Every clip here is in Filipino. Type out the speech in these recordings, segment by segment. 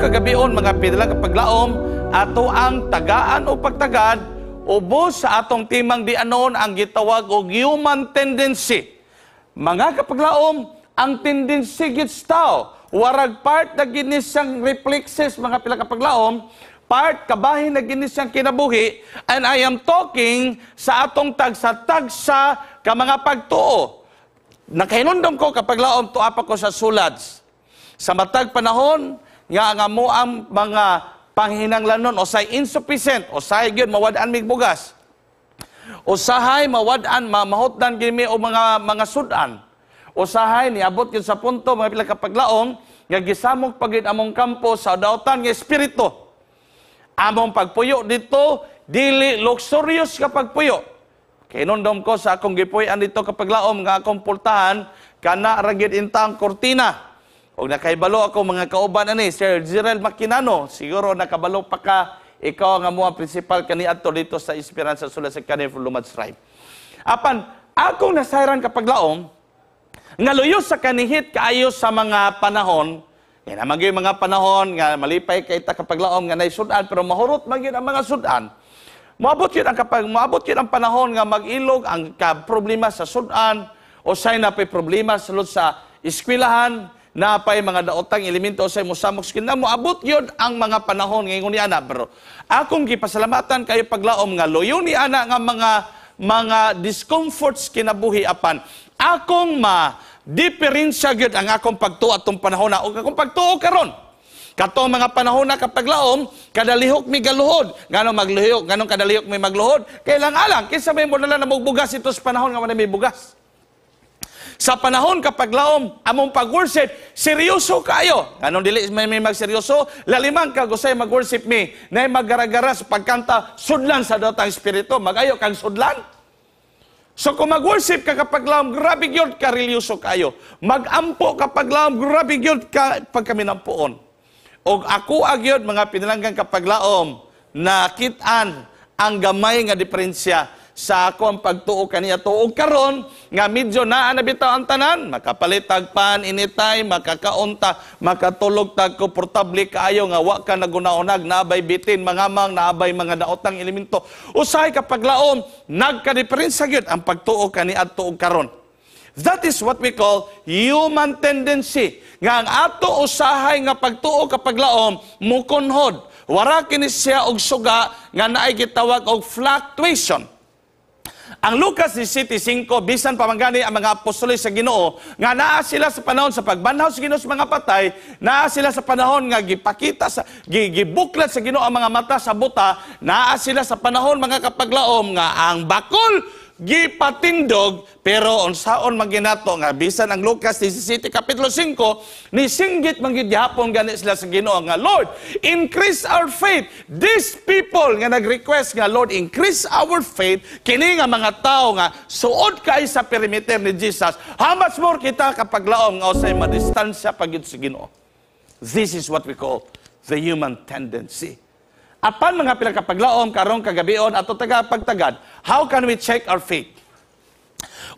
kagabion mga pidla paglaom ato ang tagaan o pagtagad ubos sa atong timang di anon ang gitawag og human tendency. Mga kapaglaom ang tendency gits tao warag part na ginis siyang reflexes mga pila kapaglaom part kabahin na ginis siyang kinabuhi and I am talking sa atong tagsa-tagsa ka mga pagtuo. Nakahinundom ko kapaglaom tuapa ko sa sulads. Sa matag panahon, nga nga mo ang mga panghinanglanon usay insufficient usay gyud mawad-an mig bugas usahay mawad-an mamahutdan gid mi mga mga sudan usahay niabot gyud sa punto mga pila ka paglaom nga gisamog pagid among kampo sa dautan nga espiritu among pagpuyo dito dili luxurious ka pagpuyo kay nundom ko sa akong gipuy-an dito kapaglaom nga akong pultahan kana ra gyud intang kortina Og nakaibalo ako mga kauban ani Sir Gerald Makinano, siguro nakabalo pa ka ikaw nga mga principal kani adto dito sa Esperanza Sula sa kanin Lumad Stripe. Apan akong nasayran kapag laom nga luyo sa kanihit kaayo sa mga panahon nga magyud mga panahon nga malipay kay ta kapag laom nga nay sudan pero mahurot magyud ang mga sudan. Maabot yun ang kapag moabot yun ang panahon nga mag-ilog ang problema sa sudan o say na problema sulod sa eskwelahan napay mga daotang elemento sa musamok skin na moabot yun ang mga panahon ngayon ni ana pero akong gipasalamatan kayo paglaom nga loyo ni ana nga mga mga discomforts kinabuhi apan akong ma diferensya gyud ang akong pagtuo atong panahon na akong pagtuo karon Katong mga panahon na kapag laom, kadalihok mi galuhod. Ganong maglihok, ganong kadalihok mi magluhod. Kailang alang, kinsa may mo na lang nabugbugas itos panahon nga wala may bugas. Sa panahon kapag laom, among pag-worship, seryoso kayo. Anong dili may, may magseryoso? Lalimang ka, gusay mag-worship me. Na magaragara sa pagkanta, sudlan sa datang espiritu. Magayo kang sudlan. So kung mag-worship ka kapag laom, grabe yun, karilyoso kayo. Mag-ampo kapag laom, grabe yun, ka, pag kami nampuon. O ako agyod, ah, mga pinilanggang kapag laom, nakitaan ang gamay nga diferensya sa ako ang pagtuo kaniya tuog karon nga medyo naa na bitaw ang tanan makapalit tagpan initay makakaunta makatulog tag komportable kaayo nga wa ka nagunaunag naabay bitin mangamang naabay mga daotang elemento usahay kapag laom nagka nagkadiferensya gyud ang pagtuo kani adto og karon That is what we call human tendency. Nga ang ato usahay nga pagtuo kapag laom, mukunhod. Wara kini siya og suga nga naay gitawag og fluctuation. Ang Lucas 17:5 bisan pa man gani ang mga apostol sa Ginoo nga naa sila sa panahon sa pagbanhaw sa Ginoo sa mga patay, naa sila sa panahon nga gipakita sa gibuklat sa Ginoo ang mga mata sa buta, naa sila sa panahon mga kapaglaom nga ang bakol gipatindog pero unsaon maginato nga bisan ang Lucas 17 kapitulo 5 ni singgit manggid gihapon gani sila sa Ginoo nga Lord increase our faith these people nga nagrequest nga Lord increase our faith kini nga mga tawo nga suod kay sa perimeter ni Jesus how much more kita kapag laom nga usay madistansya pagid sa Ginoo this is what we call the human tendency apan mga pinakapaglaom karong kagabion ato pagtagad how can we check our faith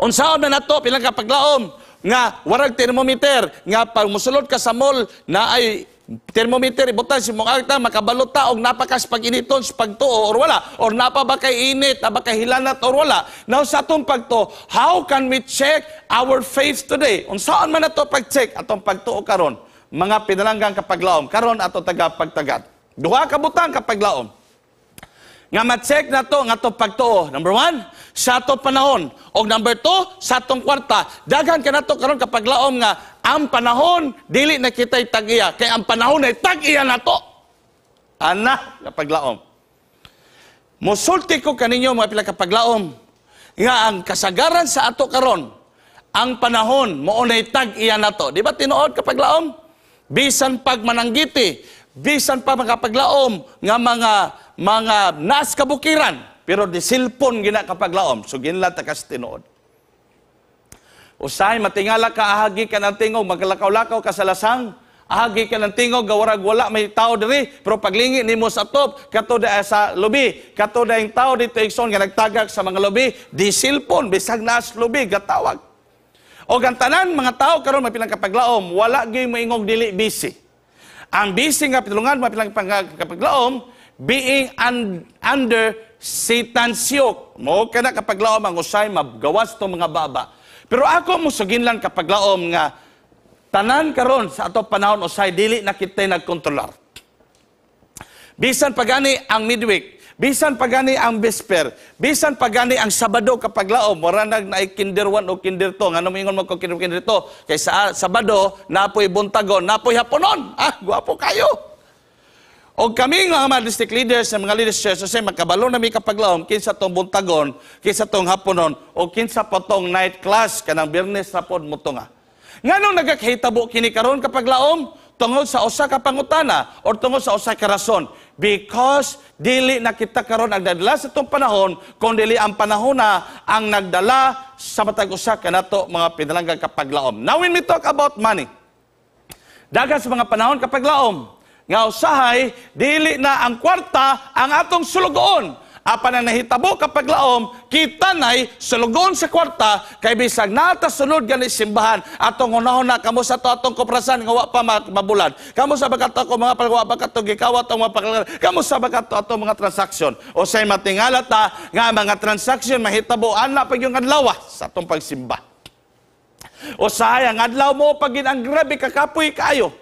unsaon na nato pinakapaglaom nga warag thermometer nga pag musulod ka sa mall na ay thermometer ibutan si mong akta makabalot ta og napakas pag initon pagtuo or wala or napa ba kay init na ba kay hilanat or wala now sa atong pagtuo how can we check our faith today unsaon man ato pag check atong pagtuo karon mga pinalanggang kapaglaom karon ato taga pagtagad Duha ka butang kapag laom. Nga ma-check na to nga to pagtuo. Number one, sa to panahon. O number two, sa tong kwarta. Daghan ka na to karon kapag laom nga ang panahon dili na kita'y tag-iya kay ang panahon ay tag-iya na to. Ana, kapag laom. Mosulti ko kaninyo mga pila kapag laom nga ang kasagaran sa ato karon ang panahon mo unay tag iya nato di ba tinuod kapag laom bisan pag mananggiti bisan pa makapaglaom nga mga mga nas kabukiran pero di silpon gina kapaglaom so ginla takas tinuod usay matingala ka ahagi ka ng tingog maglakaw-lakaw ka sa lasang ahagi ka ng tingog gawarag wala may tao diri pero paglingi nimo sa top kato da sa lobi kato da yung tao dito igsoon nga nagtagak sa mga lobi di silpon bisag nas lobi gatawag o gantanan mga tao karon may pinangkapaglaom wala gyud maingog dili busy ang busy nga pitulungan mapilang kapaglaom being un, under Satan's yoke. Mo kana kapaglaom ang usay mabgawas to mga baba. Pero ako mo lang kapaglaom nga tanan karon sa ato panahon usay dili na kita nagkontrolar. Bisan pagani ang midweek, Bisan pagani ang bisper, bisan pagani ang Sabado kapag laom, mura nag na kinder 1 o kinder 2, ngano mingon mo ko kinder kinder 2, kay sa Sabado napoy buntagon, napoy haponon. Ah, guwapo kayo. O kami nga mga district leaders ng mga leaders church, kasi makabalo na may kapaglaom, kinsa tong buntagon, kinsa tong haponon, o kinsa pa tong night class, kanang birnes na pod mo nga. Nga nung nagkakahitabo kini karon kapag laom, tungod sa usa ka pangutana o tungod sa usa ka rason. Because dili na kita karon nagdala sa itong panahon, kung dili ang panahon na ang nagdala sa matag usa kanato mga pinalanggang kapaglaom. Now when we talk about money, dagan sa mga panahon kapaglaom, nga usahay dili na ang kwarta ang atong sulugoon apan ang nahitabo kapag laom, kita nay sulugon sa kwarta, kay bisag nata sunod gani simbahan, atong unahon na kamo sa to atong kuprasan, nga wa pa mabulad. Kamo sa bakato ko mga pagwa bakato gikawat ang mapakalaran. Kamo sa bakat ato mga transaksyon. O say matingala ta, ah, nga mga transaksyon mahitabo, ana pag yung adlaw ah, sa atong pagsimba. O sayang, adlaw mo pagin ang grabe kakapoy kayo.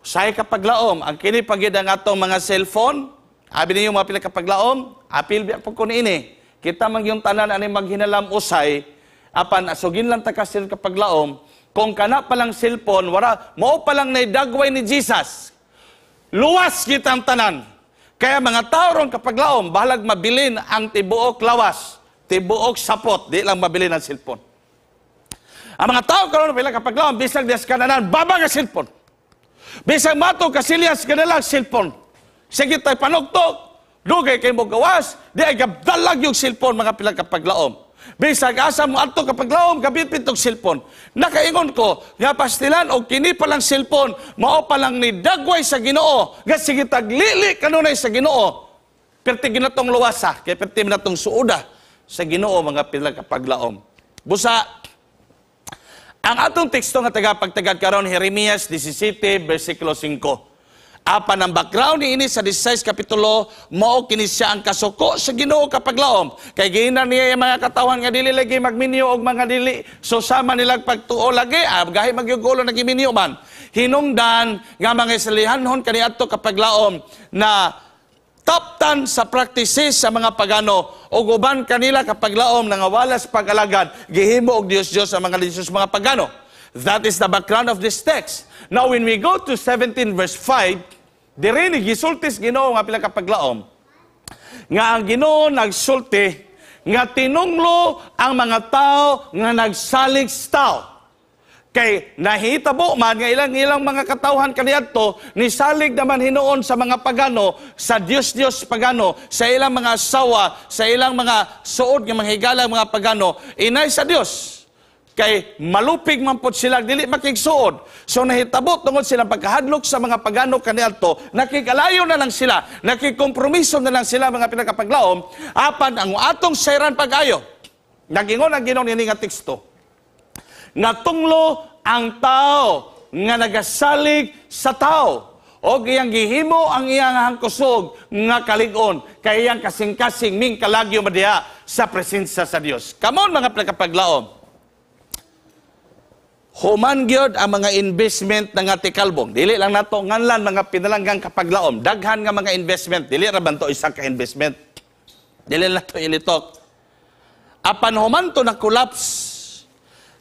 Say kapag laom, ang kini pagid ang atong mga cellphone, Abi niyo mga pila kapaglaom, apil biya po kunin ini. Kita man yung tanan ani maghinalam usay, apan asugin lang ta kasir kapaglaom, kung kana pa lang cellphone, wala, mao palang naidagway ni Jesus. Luwas kitang tanan. Kaya mga tao ron kapaglaom, balag mabilin ang tibuok lawas, tibuok sapot, di lang mabilin ang cellphone. Ang mga tao karon pila kapaglaom, bisag des kananan, babang ang cellphone. Bisag mato kasilyas kanalang cellphone. Sige tayo panugtog. Lugay kay mo gawas. Di ay gabdalag yung silpon mga pilang kapaglaom. Bisag asa mo ato kapaglaom, gabit-bit og silpon. Nakaingon ko, nga pastilan o kini palang silpon, mao palang ni dagway sa ginoo. Nga sige taglili kanunay sa ginoo. Perti ginatong luwasa, kay perti minatong suuda sa ginoo mga pilang kapaglaom. Busa, ang atong teksto nga tagapagtagad karon Jeremias 17 versikulo 5. Apan ang background ni ini sa 16 kapitulo, mao kini siya ang kasuko sa Ginoo kapag laom. Kay gihinan niya yung mga katawan nga dili lagi magminyo og mga dili so sama nilag pagtuo lagi ah, gahi magyugulo nagiminyo man. Hinungdan nga mga islihanhon kaniadto kapag laom na taptan sa practices sa mga pagano og uban kanila kapag laom nangawalas pag-alagad gihimo og Dios Dios sa mga Dios mga pagano. That is the background of this text. Now, when we go to 17 verse 5, diri ni gisultis sa Ginoo nga pila ka paglaom. Nga ang Ginoo nagsulti nga tinunglo ang mga tao nga nagsalig sa tao. Kay nahitabo man nga ilang ilang mga katawhan kaniadto ni salig naman hinuon sa mga pagano sa Dios Dios pagano sa ilang mga asawa sa ilang mga suod nga mga higala mga pagano inay sa Dios Kay malupig man pod sila, dili makigsuod. So nahitabot tungod sila pagkahadlok sa mga pagano kaniadto, nakikalayo na lang sila, nakikompromiso na lang sila mga pinakapaglaom, apan ang atong sayran pagayo Nagingon ang ginon ini nga teksto. Natunglo ang tao nga nagasalig sa tao o iyang gihimo ang iyang hangkusog nga kalig-on kay iyang kasing-kasing ming kalagyo madiha sa presensya sa Dios. Kamon mga pagkapaglaom. Human gyud ang mga investment nga tikalbong. Dili lang nato nganlan mga pinalanggang kapaglaom. Daghan nga mga investment. Dili ra banto isa ka investment. Dili to ilitok. Apan human to na collapse.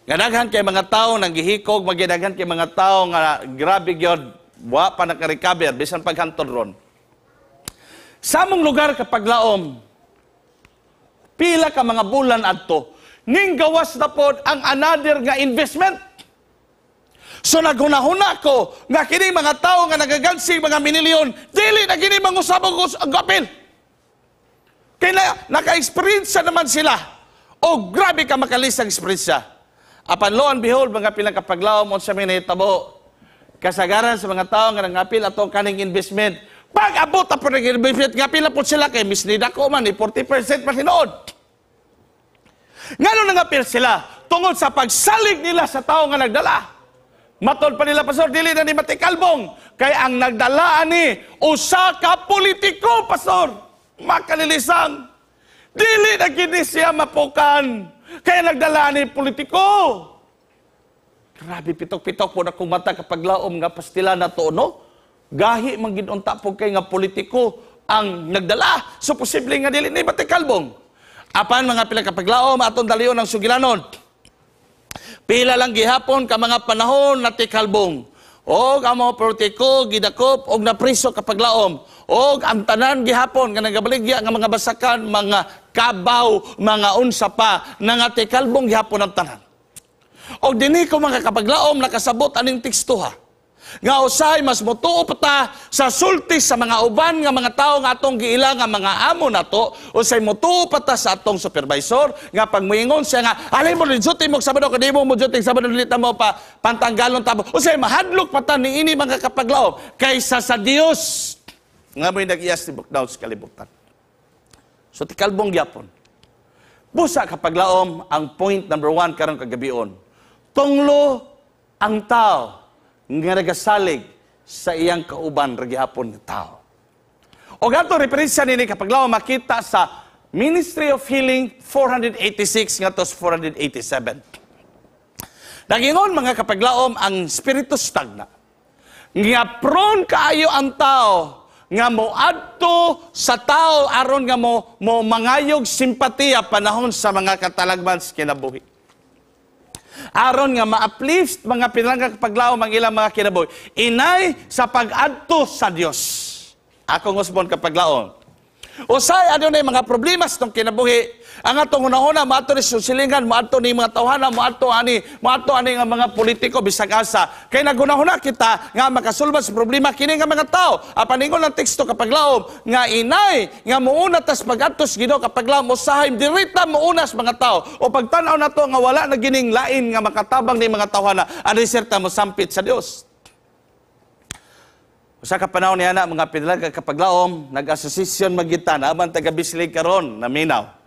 Nga daghan kay mga tao nang gihikog, magidaghan kay mga tao nga grabe gyud wa pa nakarecover bisan paghantod ron. Sa mong lugar kapaglaom, pila ka mga bulan adto ning gawas na pod ang another nga investment So nagunahuna ko nga kini mga tao nga nagagansi mga minilyon, dili na kini mangusabog ang apil. Kaya na, naka-experience naman sila. O oh, grabe ka makalis ang experience Apan lo and behold, mga pinakapaglaw mo sa minitabo. Kasagaran sa mga tao nga nangapil ato kaning investment. Pag abot apo ng investment, ngapil na po sila kay misnida ko man, 40% pa sinood. Nga nung sila, tungod sa pagsalig nila sa tao nga nagdala. Matol pa nila, Pastor, dili na ni Matikalbong. Kaya ang nagdala ni usa ka politiko, Pastor, makalilisang. Dili na kini siya mapukan. Kaya nagdala ni politiko. Grabe, pitok-pitok po na kumata kapag laom nga pastila na to, no? Gahi man ginunta po kay nga politiko ang nagdala. So, posible nga dili ni Matikalbong. Apan mga pila kapaglaom atong dalion ang sugilanon. Pila lang gihapon ka mga panahon na tikalbong. O ang mga protiko, gidakop, og napriso kapag laom. Og ang tanan gihapon, nga nagabaligya nga mga basakan, mga kabaw, mga unsa pa, na nga tikalbong gihapon ang tanan. Og dini ko mga kapaglaom, nakasabot aning tekstuha. Nga usay mas motuo ta sa sulti sa mga uban nga mga tao nga atong giila nga mga amo nato usay motuo ta sa atong supervisor nga pagmuingon siya nga alay mo rin duty mo sabado kadi mo mo duty sabado dili mo pa pantanggalon tabo usay mahadlok pata ni ini mga kapaglaom kaysa sa Dios nga may nagiyas iyas ni Bukdaw sa kalibutan. So tikalbong yapon. Busa kapaglaom ang point number one karong kagabion. Tunglo ang tao nga nagasalig sa iyang kauban regihapon gihapon nga tao. Og ato referensya nini kapag law makita sa Ministry of Healing 486 ngadto 487. Nagingon mga kapaglaom ang spiritus stagna. Nga prone kaayo ang tao nga moadto sa tao aron nga mo, mo mangayog simpatiya panahon sa mga katalagman sa kinabuhi aron nga ma-uplift mga pinangag paglaom ang ilang mga kinaboy. Inay sa pag sa Dios. Ako Akong usbon kapaglaom. Usay adunay ano mga problema sa kinabuhi, ang atong una-una, maato ni susilingan, maato ni mga tawhana, maato ani, maato ani nga mga politiko bisag asa. Kay naguna-una kita nga makasulbad sa problema kini nga mga tawo. Apaningon ang teksto kapag laom nga inay nga muuna tas pagatos Ginoo kapag laom usahay dirita muuna sa mga tawo. O pagtan-aw nato nga wala na gining lain nga makatabang ni mga tawhana, ang serta mo sampit sa Dios. Usa ka panahon niya na mga pidlaga kapaglaom, nag magita na aman taga-Bislig karon, naminaw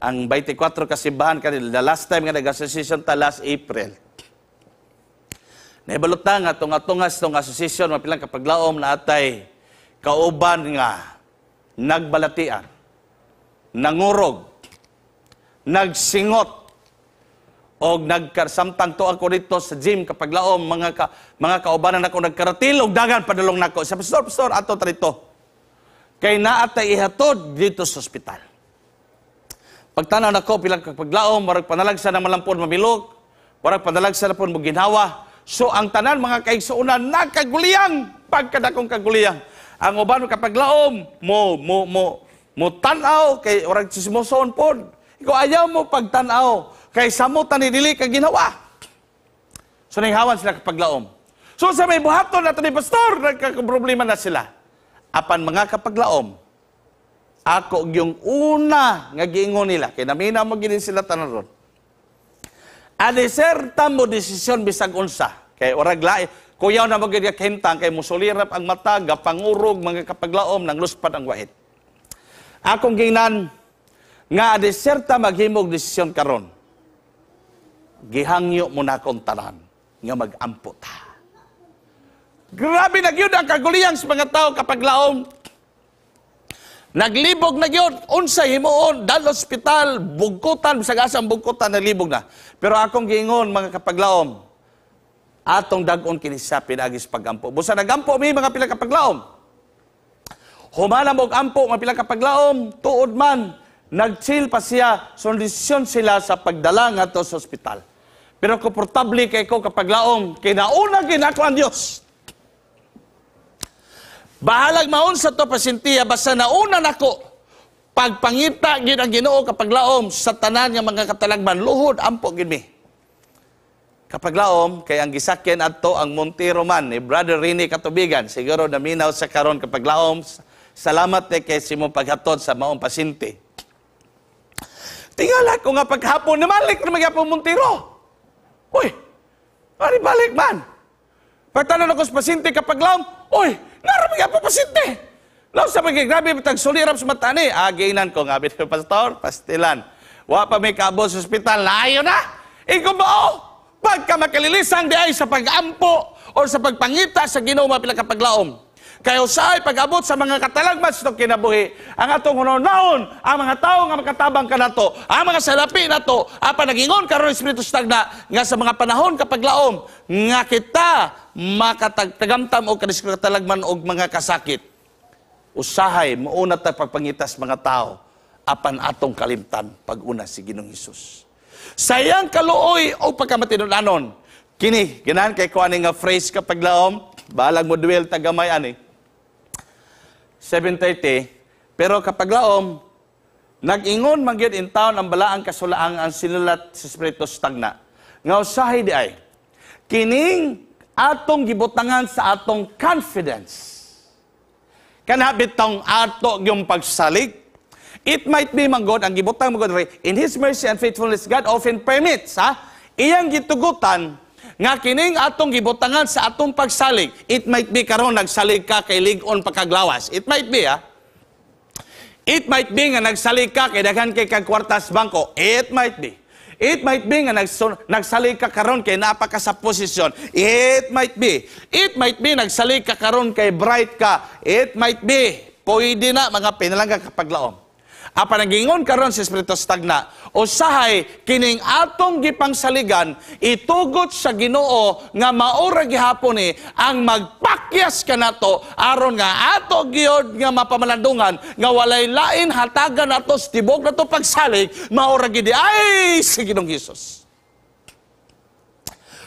ang 24 kasimbahan kanila. The last time nga nag-association ta last April. Naibalot na nga itong atungas itong association, mapilang kapaglaom na atay, kauban nga, nagbalatian, nangurog, nagsingot, o nagkarsamtang to ako dito sa gym kapag laom mga ka, mga kaubanan ako nagkaratil og dagan padulong nako sa pastor pastor ato ta kay naa ta ihatod dito sa ospital Pagtanaw nako pila ka paglaom marag panalagsa na malampod mabilog, warag panalagsa na pud mo ginawa. So ang tanan mga kaigsuonan nakaguliyang pagkadakong kaguliyang. Ang uban ka paglaom mo mo mo mo tanaw kay warag sismoson pod. Ikaw ayaw mo pagtanaw kay samo tani dili kag ginawa. So hawan sila kapaglaom. So sa may buhaton na ni pastor nagka problema na sila. Apan mga kapaglaom, ako yung una nga giingon nila. Kay namina mo gini sila tanaron. Adeserta mo desisyon bisag unsa. Kay orag lain. Kuyaw na magiging kahintang kay musulirap ang mata, gapangurog, mga kapaglaom, nang luspad ang wait. Akong ginan, nga adeserta maghimog desisyon karon. Gihangyo mo na akong tanan, nga mag ta. Grabe na gyud ang kaguliyang sa mga tao kapag laom Naglibog na gyud unsay himuon dal ospital bugkutan sa gasang bugkutan na libog na. Pero akong giingon mga kapaglaom atong dagon kini sa pinagis pagampo. Busa nagampo mi mga pila kapaglaom. Humana mo ampo mga pila kapaglaom tuod man nagchill pa siya solusyon sila sa pagdala ngadto sa ospital. Pero komportable kay ko kapaglaom kinauna ginako ang Dios. Bahalag maon sa to pasintiya basta nauna nako pagpangita gid ang Ginoo kapag laom sa tanan nga mga katalagman luhod ampo gid mi. Kapag laom kay ang gisakyan adto ang Monte Roman ni Brother Rini Katubigan siguro naminaw sa karon kapag laom salamat te kay simo paghatod sa maong pasinti. Tingala ko nga paghapon ni Malik na magyapon Montero. Uy, ari balik man. Pagtanan ako sa pasinti kapag laom, Oy, narami ka pa pasyente. Law sa magigrabe, matag sulirap sa mata ni. ko nga, bito pastor, pastilan. Wa pa may kabo sa ospital, layo na. Igumao, oh? pagka makalilisang di ay sa pagampo o sa pagpangita sa ginoo mapila kapaglaom. Kay usay pag-abot sa mga katalagmas ng kinabuhi, ang atong hunaw-naon, ang mga tao nga makatabang kanato, ang mga salapi nato, apa nagingon karon Espiritu Stagna nga sa mga panahon kapag laom nga kita makatagamtam og katalagman og mga kasakit. Usahay mouna ta pagpangitas mga tao apan atong kalimtan pag-una si Ginong Hesus. Sayang kaluoy o anon. Kini, ganahan kay ko nga phrase kapag laom, balag mo duel tagamay ani. 7.30. Pero kapag laom, Nagingon man gyud in town ang balaang kasulaang ang sinulat si Espiritu tagna. Nga usahay di ay kining atong gibutangan sa atong confidence. Kana tong ato gyung pagsalig. It might be man God ang gibutang man God in his mercy and faithfulness God often permits ha iyang gitugutan nga kining atong gibutangan sa atong pagsalig, it might be karon nagsalig ka kay ligon pagkaglawas. It might be ah. It might be nga nagsalig ka kay daghan kay kag kwartas bangko. It might be. It might be nga nagsalig ka karon kay napaka sa posisyon. It might be. It might be nagsalig ka karon kay bright ka. It might be. Pwede na mga pinalang kapaglaom. Apanagingon karon si Espiritu Stagna, usahay kining atong gipangsaligan itugot sa Ginoo nga maura gihapon ni eh, ang magpakyas kanato aron nga ato giyod nga mapamalandungan nga walay lain hatagan nato tibok nato pagsalig maura gidi ay si Ginoong Hesus.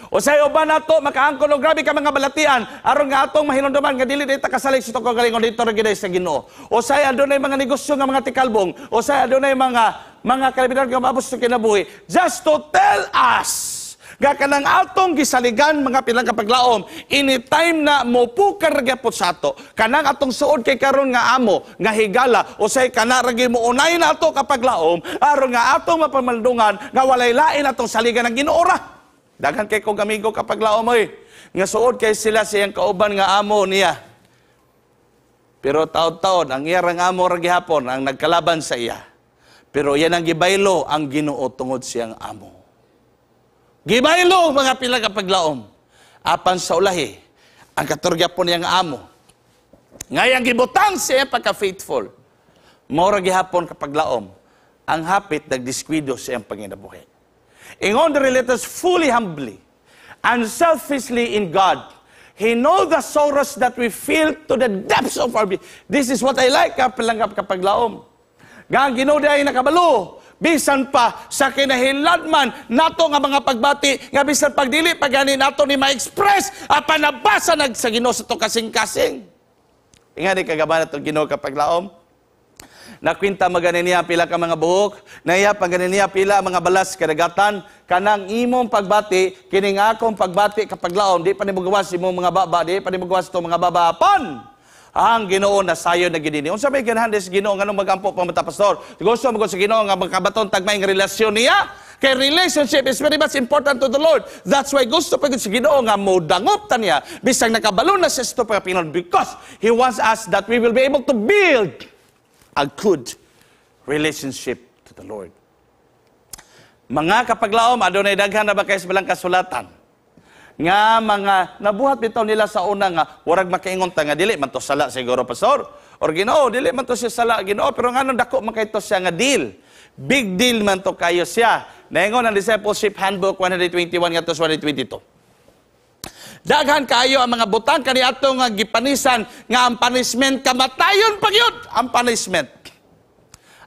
O sa uban nato makaangkon og grabe ka mga balatian aron nga atong mahinumduman nga dili dayta kasalig sa tukog kalingon dito ra gid sa Ginoo. O sa adunay mga negosyo nga mga tikalbong, o sa adunay mga mga kalabitan nga maabot sa kinabuhi just to tell us nga kanang atong gisaligan mga pilang kapaglaom anytime na mo po karagapot sa ato kanang atong suod kay karon nga amo nga higala o say kana mo unay na ato kapaglaom aron nga atong mapamaldungan nga walay lain atong saligan ng Ginoora Daghan kay kong amigo kapag laomoy. Nga suod kay sila siyang kauban nga amo niya. Pero taod-taod, ang iyang amo ra gihapon ang nagkalaban sa iya. Pero yan ang gibaylo ang Ginoo tungod siyang amo. Gibaylo mga pila ka paglaom. Apan sa ulahi, ang katurgya po niyang amo. Ngayang gibutang siya pagka-faithful. Mora gihapon kapaglaom, ang hapit nagdiskwido siyang panginabuhi. In order, let us fully humbly and selfishly in God. He knows the sorrows that we feel to the depths of our being. This is what I like, kapalanggap ah, kapag laom. Gang ay nakabalo, bisan pa sa kinahiladman nato nga mga pagbati nga bisan pagdili pagani nato ni ma-express apan ah, nabasa nag sa Ginoo sa to kasing-kasing. Ingani kagabana to Ginoo kapag laom. Nakwinta magani niya pila ka mga buhok, naiya pangani niya pila mga balas kadagatan, kanang imong pagbati, kining akong pagbati kapag laom, di pa ni magawas imong mga baba, di pa ni magawas to mga baba. Pan! ang Ginoo na sayo na gidini. Unsa may ganahan des Ginoo nganong magampo pa mata pastor? Gusto mo sa Ginoo nga magkabaton tagmay nga relasyon niya. Kay relationship is very much important to the Lord. That's why gusto pa gud si Ginoo nga modangop ta niya bisag nakabalo na sa si ito pa because he wants us that we will be able to build a good relationship to the Lord. Mga kapaglaom, adunay daghan na ba kayo sa bilang kasulatan? Nga mga nabuhat bitaw nila sa una nga, warag makaingon ta nga, dili man to sala siguro, pastor. Or ginoo, dili man to siya sala, ginoo, pero nga nung dako man kayo siya nga deal. Big deal man to kayo siya. Naingon ang Discipleship Handbook 121 nga to 2022. Daghan kayo ang mga butang kani atong ah, gipanisan nga ang punishment kamatayon pagyot ang punishment.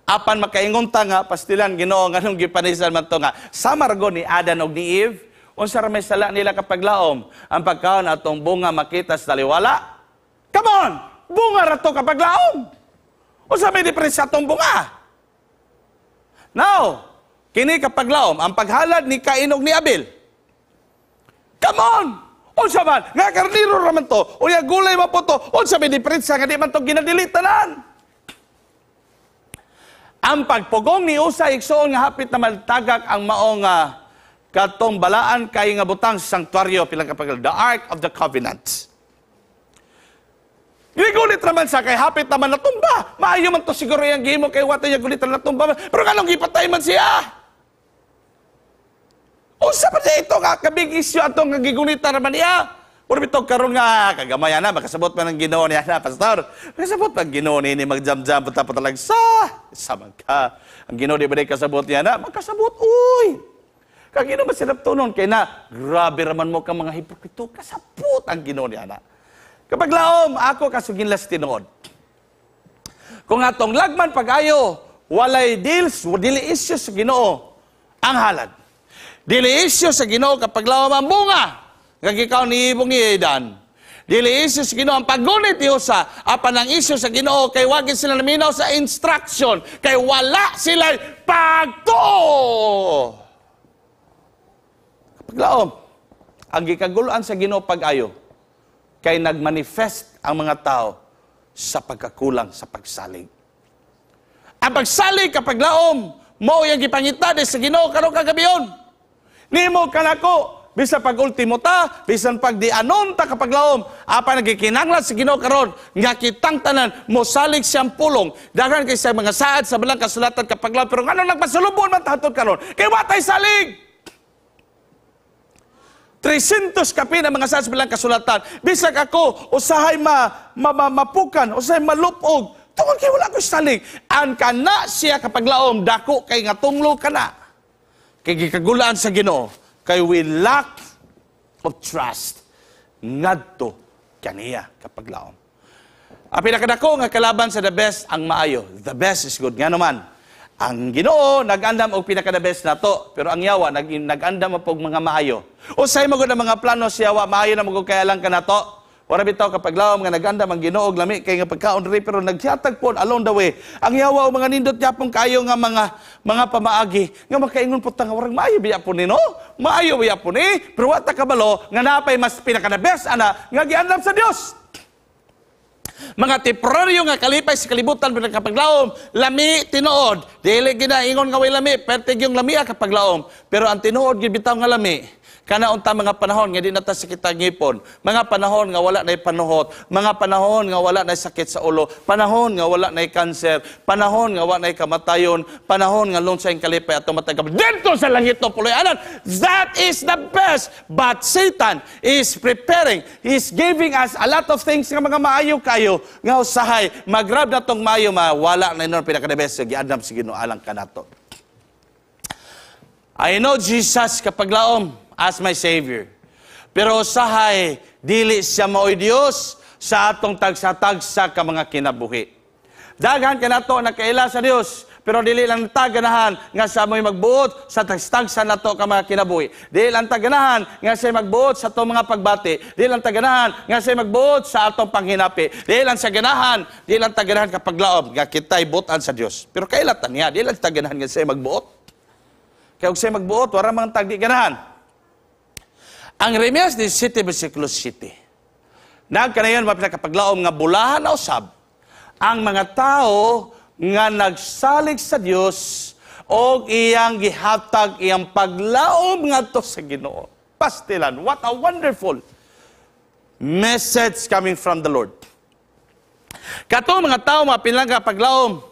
Apan makaingon ta nga pastilan Ginoo nganong gipanisan man to nga samargo ni Adan og ni Eve unsa ra may sala nila kapag laom ang pagkaon atong bunga makita sa taliwala. Come on! Bunga ra to kapag laom. Unsa may diferensya atong bunga? Now, kini kapaglaom ang paghalad ni Kain og ni Abel. Come on! Unsa man, nga karniro raman to, unya gulay man po to, unsa may diferensya nga di man to ginadilit tanan. Ang pagpugong ni usa iksoon nga hapit na maltagak ang maong uh, katong balaan kay nga butang sa pilang kapag the Ark of the Covenant. Gigulit naman sa kay hapit naman natumba. Maayo man to siguro yung gimo kay wata niya gulit na natumba. Pero kanong gipatay man siya. Unsa pa siya ito nga kabig isyo atong gigunita naman niya? Pero bitog karon nga kagamaya na makasabot man ang Ginoo niya na pastor. Makasabot pag Ginoo ni ni magjamjam puta pa talag sa samang ka. Ang Ginoo di ba di kasabot niya na makasabot uy. Kag Ginoo ba sinap tunon kay na grabe raman mo ka mga hipokrito kasabot ang Ginoo niya na. Kapag laom ako kasugin las tinuod. Kung atong lagman pag-ayo, walay deals, dili issues sa Ginoo ang halad. Dili isyo sa Ginoo kapag lawa bunga nga gikaw ni ibong iedan. Dili isyo sa Ginoo ang pagunit ni Usa apan ang isyo sa Ginoo kay wagin sila naminaw sa instruction kay wala sila pagtuo. Kapag laom ang gikaguloan sa Ginoo pag-ayo kay nagmanifest ang mga tao sa pagkakulang sa pagsalig. Ang pagsalig kapag laom, mo yung gipangita sa Ginoo karong kagabion. Nimo kanako bisan pag ultimo ta, bisan pag di anon ta kapag laom, apa nagikinanglan si Ginoo karon nga kitang tanan mosalig siyang pulong daghan kay sa mga saad sa bilang kasulatan kapag laom pero ngano nagpasulubon man tatod karon kay watay salig 300 kapi na mga saad sa bilang kasulatan bisag ako usahay ma, ma, ma mapukan usahay malupog tungod kay wala ko salig an kana siya kapag laom dako kay nga tunglo kana kay gikagulaan sa Ginoo kay we lack of trust ngadto kaniya kapaglaom. Ang pinakadako nga kalaban sa the best ang maayo. The best is good. Nga naman, ang Ginoo nagandam og pinaka the best nato, pero ang yawa nag nagandam og mga maayo. O Usay magud ang mga plano sa yawa, maayo na magud kayalang to. Wala bitaw kapag lawom nga naganda mang Ginoo lami kay nga pagkaon diri pero nagsiatag pod along the way. Ang yawa mga nindot yapon kayo nga mga mga pamaagi nga makaingon po ta nga warang maayo biya po ni no. Maayo biya po ni pero wa ta kabalo nga napay mas pinaka the best ana nga giandam sa Dios. Mga temporaryo nga kalipay sa kalibutan pero kapaglaom, lami tinuod. Dili gina ingon nga way lami, pertig yung lami kapaglaom. Pero ang tinuod gibitaw nga lami, Kana unta mga panahon nga di nata sakit ang ngipon, mga panahon nga wala nay panuhot, mga panahon nga wala nay sakit sa ulo, panahon nga wala nay cancer, panahon nga wala nay kamatayon, panahon nga ang kalipay at tumatag dito sa langit to puloy anan. That is the best. But Satan is preparing, is giving us a lot of things nga mga maayo kayo nga usahay magrab na tong maayo ma wala na inon pinakadabes sa giadnam sa Ginoo alang kanato. I know Jesus kapag laom as my Savior. Pero usahay, dili siya maoy Dios sa atong tagsa-tagsa ka mga kinabuhi. Daghan ka nato na kaila sa Dios, pero dili lang taganahan nga sa mo'y magbuot sa tagsa-tagsa tagstagsa nato ka mga kinabuhi. Dili lang taganahan nga sa magbuot sa atong mga pagbati. Dili lang taganahan nga sa magbuot sa atong panghinapi. Dili lang siya ganahan, dili lang taganahan ka paglaom nga kitay buotan sa Dios. Pero kaila taniya, dili lang taganahan nga sa magbuot. Kay og sa magbuot wala mang tagdi ganahan. Ang Remias City versikulo 7. Nagkanayon mapinakapaglaom nga bulahan na usab, ang mga tao nga nagsalig sa Dios o iyang gihatag iyang paglaom nga to sa Ginoo. Pastilan, what a wonderful message coming from the Lord. Kato mga tao mapilang ka paglaom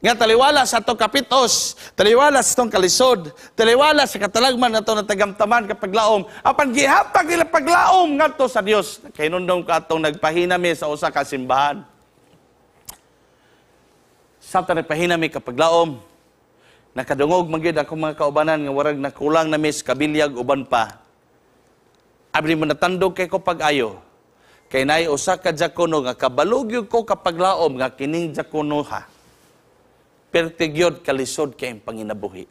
nga taliwala sa atong kapitos, taliwala sa atong kalisod, taliwala sa katalagman na na tagamtaman kapaglaom, apan gihatag nila paglaom ngadto sa Dios. Kay nundong ka atong nagpahinami sa usa ka simbahan. Sa atong nagpahinami kapaglaom, nakadungog man gyud akong mga kaubanan nga warag nakulang na mis kabilyag uban pa. Abri mo natandog kay ko pag-ayo. Kay nay usa ka jakono nga kabalugyo ko kapaglaom nga kining diakono ha pertigyod kalisod kayong panginabuhi.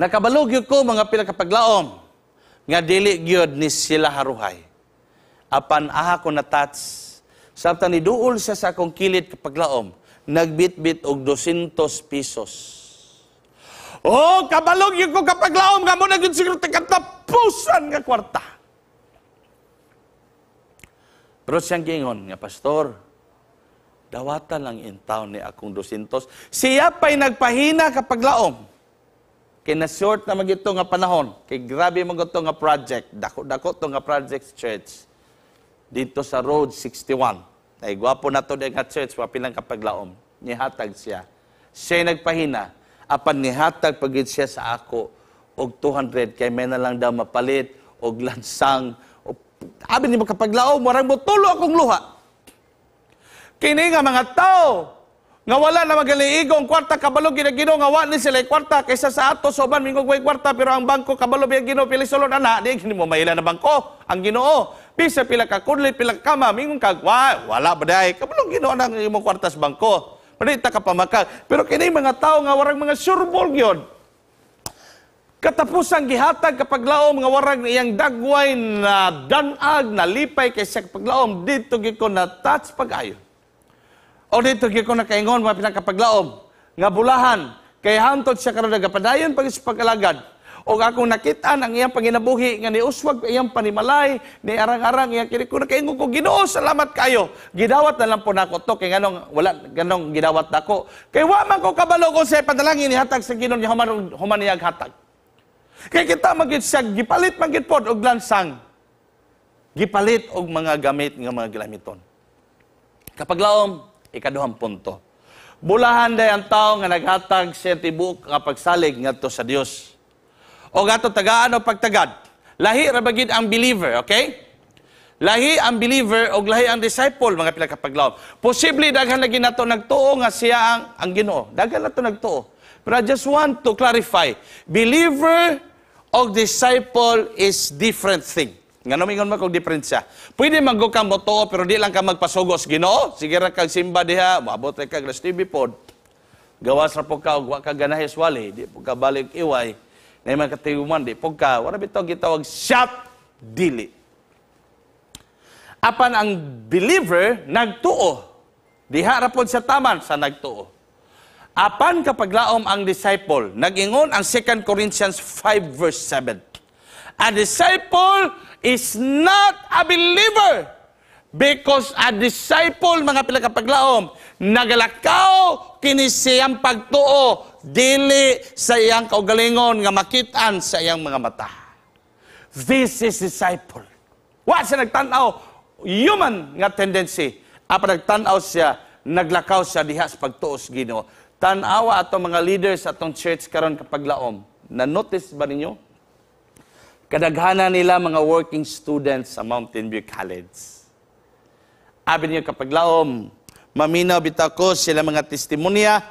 Nakabalog yun ko mga pinakapaglaom, nga dili gyud ni sila haruhay. Apan aha ko na natats, sabta ni duol sa akong kilid kapaglaom, nagbitbit og 200 pesos. Oh, kabalog yun ko kapaglaom, nga mo na yun siguro tapusan nga kwarta. Pero siyang gingon nga, Pastor, dawata lang in town ni akong 200. Siya pa'y nagpahina kapag laom. Kay na short na magito nga panahon. Kay grabe magito nga project. Dako-dako to nga project church. Dito sa Road 61. Ay gwapo na to nga church. Wapilang kapag laom. Nihatag siya. Siya nagpahina. Apan nihatag pagid siya sa ako. Og 200 kay may na lang daw mapalit. Og lansang. Abi ni mo kapag laom. Warang mo tulo akong luha. Kini nga mga tao, nga wala na magaliigong kwarta kabalo ginagino nga wala ni sila kwarta kaysa sa ato soban mingog way kwarta pero ang bangko kabalo biya gino pili sulod ana di gini mo maila na bangko ang Ginoo bisa pila ka kudli pila ka kama mingong kag wala baday kabalo Ginoo nang imong kwarta sa bangko Manita ka pamakag. Pero kini mga tao nga warang mga surbol yun. Katapusang gihatag kapag laom nga warag iyang dagway na danag na lipay kaysa kapag laom dito giko na touch pag-ayon. O dito gyud ko nakaingon mga pinakapaglaom nga bulahan kay hantod siya karon nagapadayon pag pagkalagad. O akong nakita ang iyang panginabuhi nga ni uswag iyang panimalay ni arang-arang iyang kini ko nakaingon ko Ginoo salamat kayo. Gidawat na lang po nako to kay nganong wala ganong gidawat nako. Kay wa man ko kabalo ko sa padalangin ni hatag sa Ginoo niya human human niyag hatag. Kay kita magit siya gipalit magit pod og lansang. Gipalit og mga gamit nga mga gilamiton. Kapag laom, Ikaduhang punto. Bulahan day ang tao nga naghatag sa tibuok nga pagsalig ngadto sa Dios. O gato tagaan o pagtagad. Lahi ra bagid ang believer, okay? Lahi ang believer o lahi ang disciple mga pila ka paglaom. Posible daghan lagi nato nagtuo nga siya ang ang Ginoo. Daghan nato nagtuo. But I just want to clarify, believer o disciple is different thing. Nga namingon mo kung diferensya. Pwede maggo ka mo to, pero di lang ka magpasugos. Ginoo, sige ra kag simba diha, maabot ka kag TV pod. Gawas ra po ka, wa ka ganahis wali, di po ka balik iway. Na yung mga katiyuman, di po ka, wala bito gitawag shop dili. Apan ang believer, nagtuo. Diha ra po sa taman sa nagtuo. Apan kapaglaom ang disciple, nagingon ang 2 Corinthians 5 verse 7. A disciple is not a believer. Because a disciple, mga pila kapaglaom, nagalakaw kini pagtuo dili sa iyang kaugalingon nga makitaan sa iyang mga mata. This is disciple. Wa siya nagtanaw human nga tendency. Apa nagtanaw siya, naglakaw siya diha sa pagtuo sa Ginoo. Tanawa atong mga leaders atong church karon kapaglaom. Na notice ba ninyo? Kadaghana nila mga working students sa Mountain View College. Abi niyo kapag laom, maminaw bitako sila mga testimonya.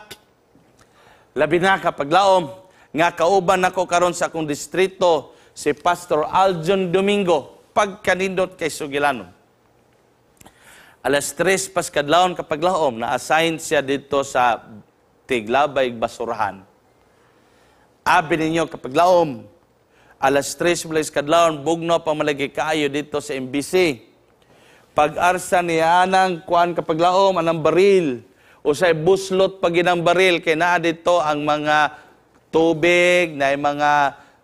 Labi na kapag laom, nga kauban ako karon sa akong distrito si Pastor Aljon Domingo pagkanindot kay Sugilano. Alas tres paskadlaon kapag laom, na-assign siya dito sa Tiglabay Basurahan. Abi ninyo kapag laom, alas 3 bilis kadlawon bugno pa malagi kayo dito sa MBC pag-arsa niya anang kuan kapaglaom anang baril o usay buslot pag ginang baril kay naa dito ang mga tubig na mga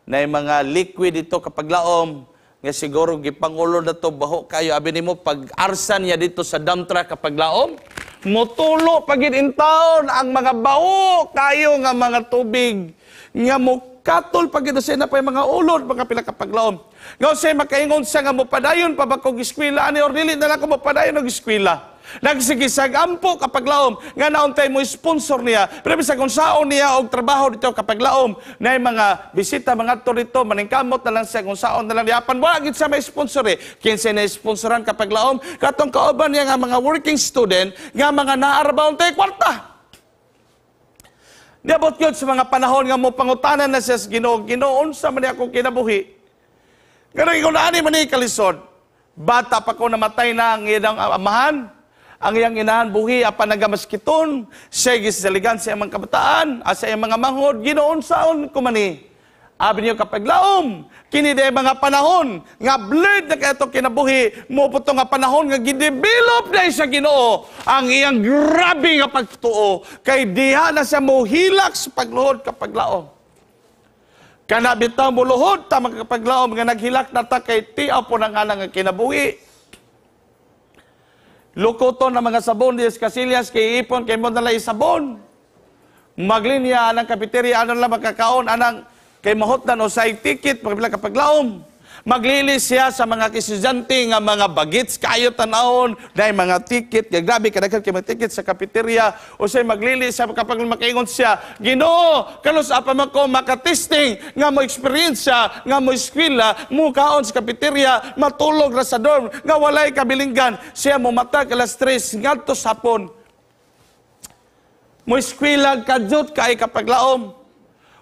na mga liquid dito kapaglaom nga siguro gipangulo na to, baho kayo abi nimo pag-arsa niya dito sa dump truck kapaglaom motulo pagin intaon ang mga baho kayo nga mga tubig nga mo katol pagidosena pa mga ulod mga pila ka paglaom ngaw say makaingon sa nga mopadayon pa ba kog eskwela ani or dili na lang ko mopadayon og eskwela nagsigisag ampo kapag laom nga nauntay mo sponsor niya pero bisag unsaon niya og trabaho dito kapag laom na mga bisita mga tour dito maningkamot na lang siya unsaon na lang diapan wala gid sa may sponsor eh kinsa na sponsoran kapag laom katong kauban niya nga mga working student nga mga naarabaw untay kwarta Niabot yun sa mga panahon nga mo pangutanan na siya sa Ginoo, Ginoon sa man akong kinabuhi. Ganun ikaw na ani kalisod. Bata pa ko namatay na ang iyang amahan, ang iyang inahan buhi apan nagamaskiton, siya gisaligan sa iyang mga kabataan, asa iyang mga manghod, Ginoon saon ko kumani. Abi niyo kapag laom, kinide nga panahon, nga blurred na kato kinabuhi, muputo nga panahon, nga gidevelop na siya ginoo, ang iyang grabe nga pagtuo, kay diha na siya mohilak sa pagluhod kapag laom. Kanabitaw mo luhod, tama kapag laom, nga naghilak na ta kay tiaw po na nga nga kinabuhi. Lukoton ng mga sabon, di Casillas, kay ipon, kay mo nalang sabon. Maglinya ng kapiterya, anong lang makakaon, anang Kay mahot na no sa ticket pagpila ka paglaom. Maglilis siya sa mga kisudyante nga mga bagits kayo tanawon dai mga ticket kay grabe kadaghan kay mga ticket sa cafeteria o say maglilis siya kapag makaingon siya Ginoo kalos apa man ko makatesting nga mo eksperyensya nga mo eskwela mo kaon sa cafeteria matulog ra sa dorm nga walay kabilinggan siya mo mata kalas 3 ngadto sapon mo eskwela kadyot kay kapaglaom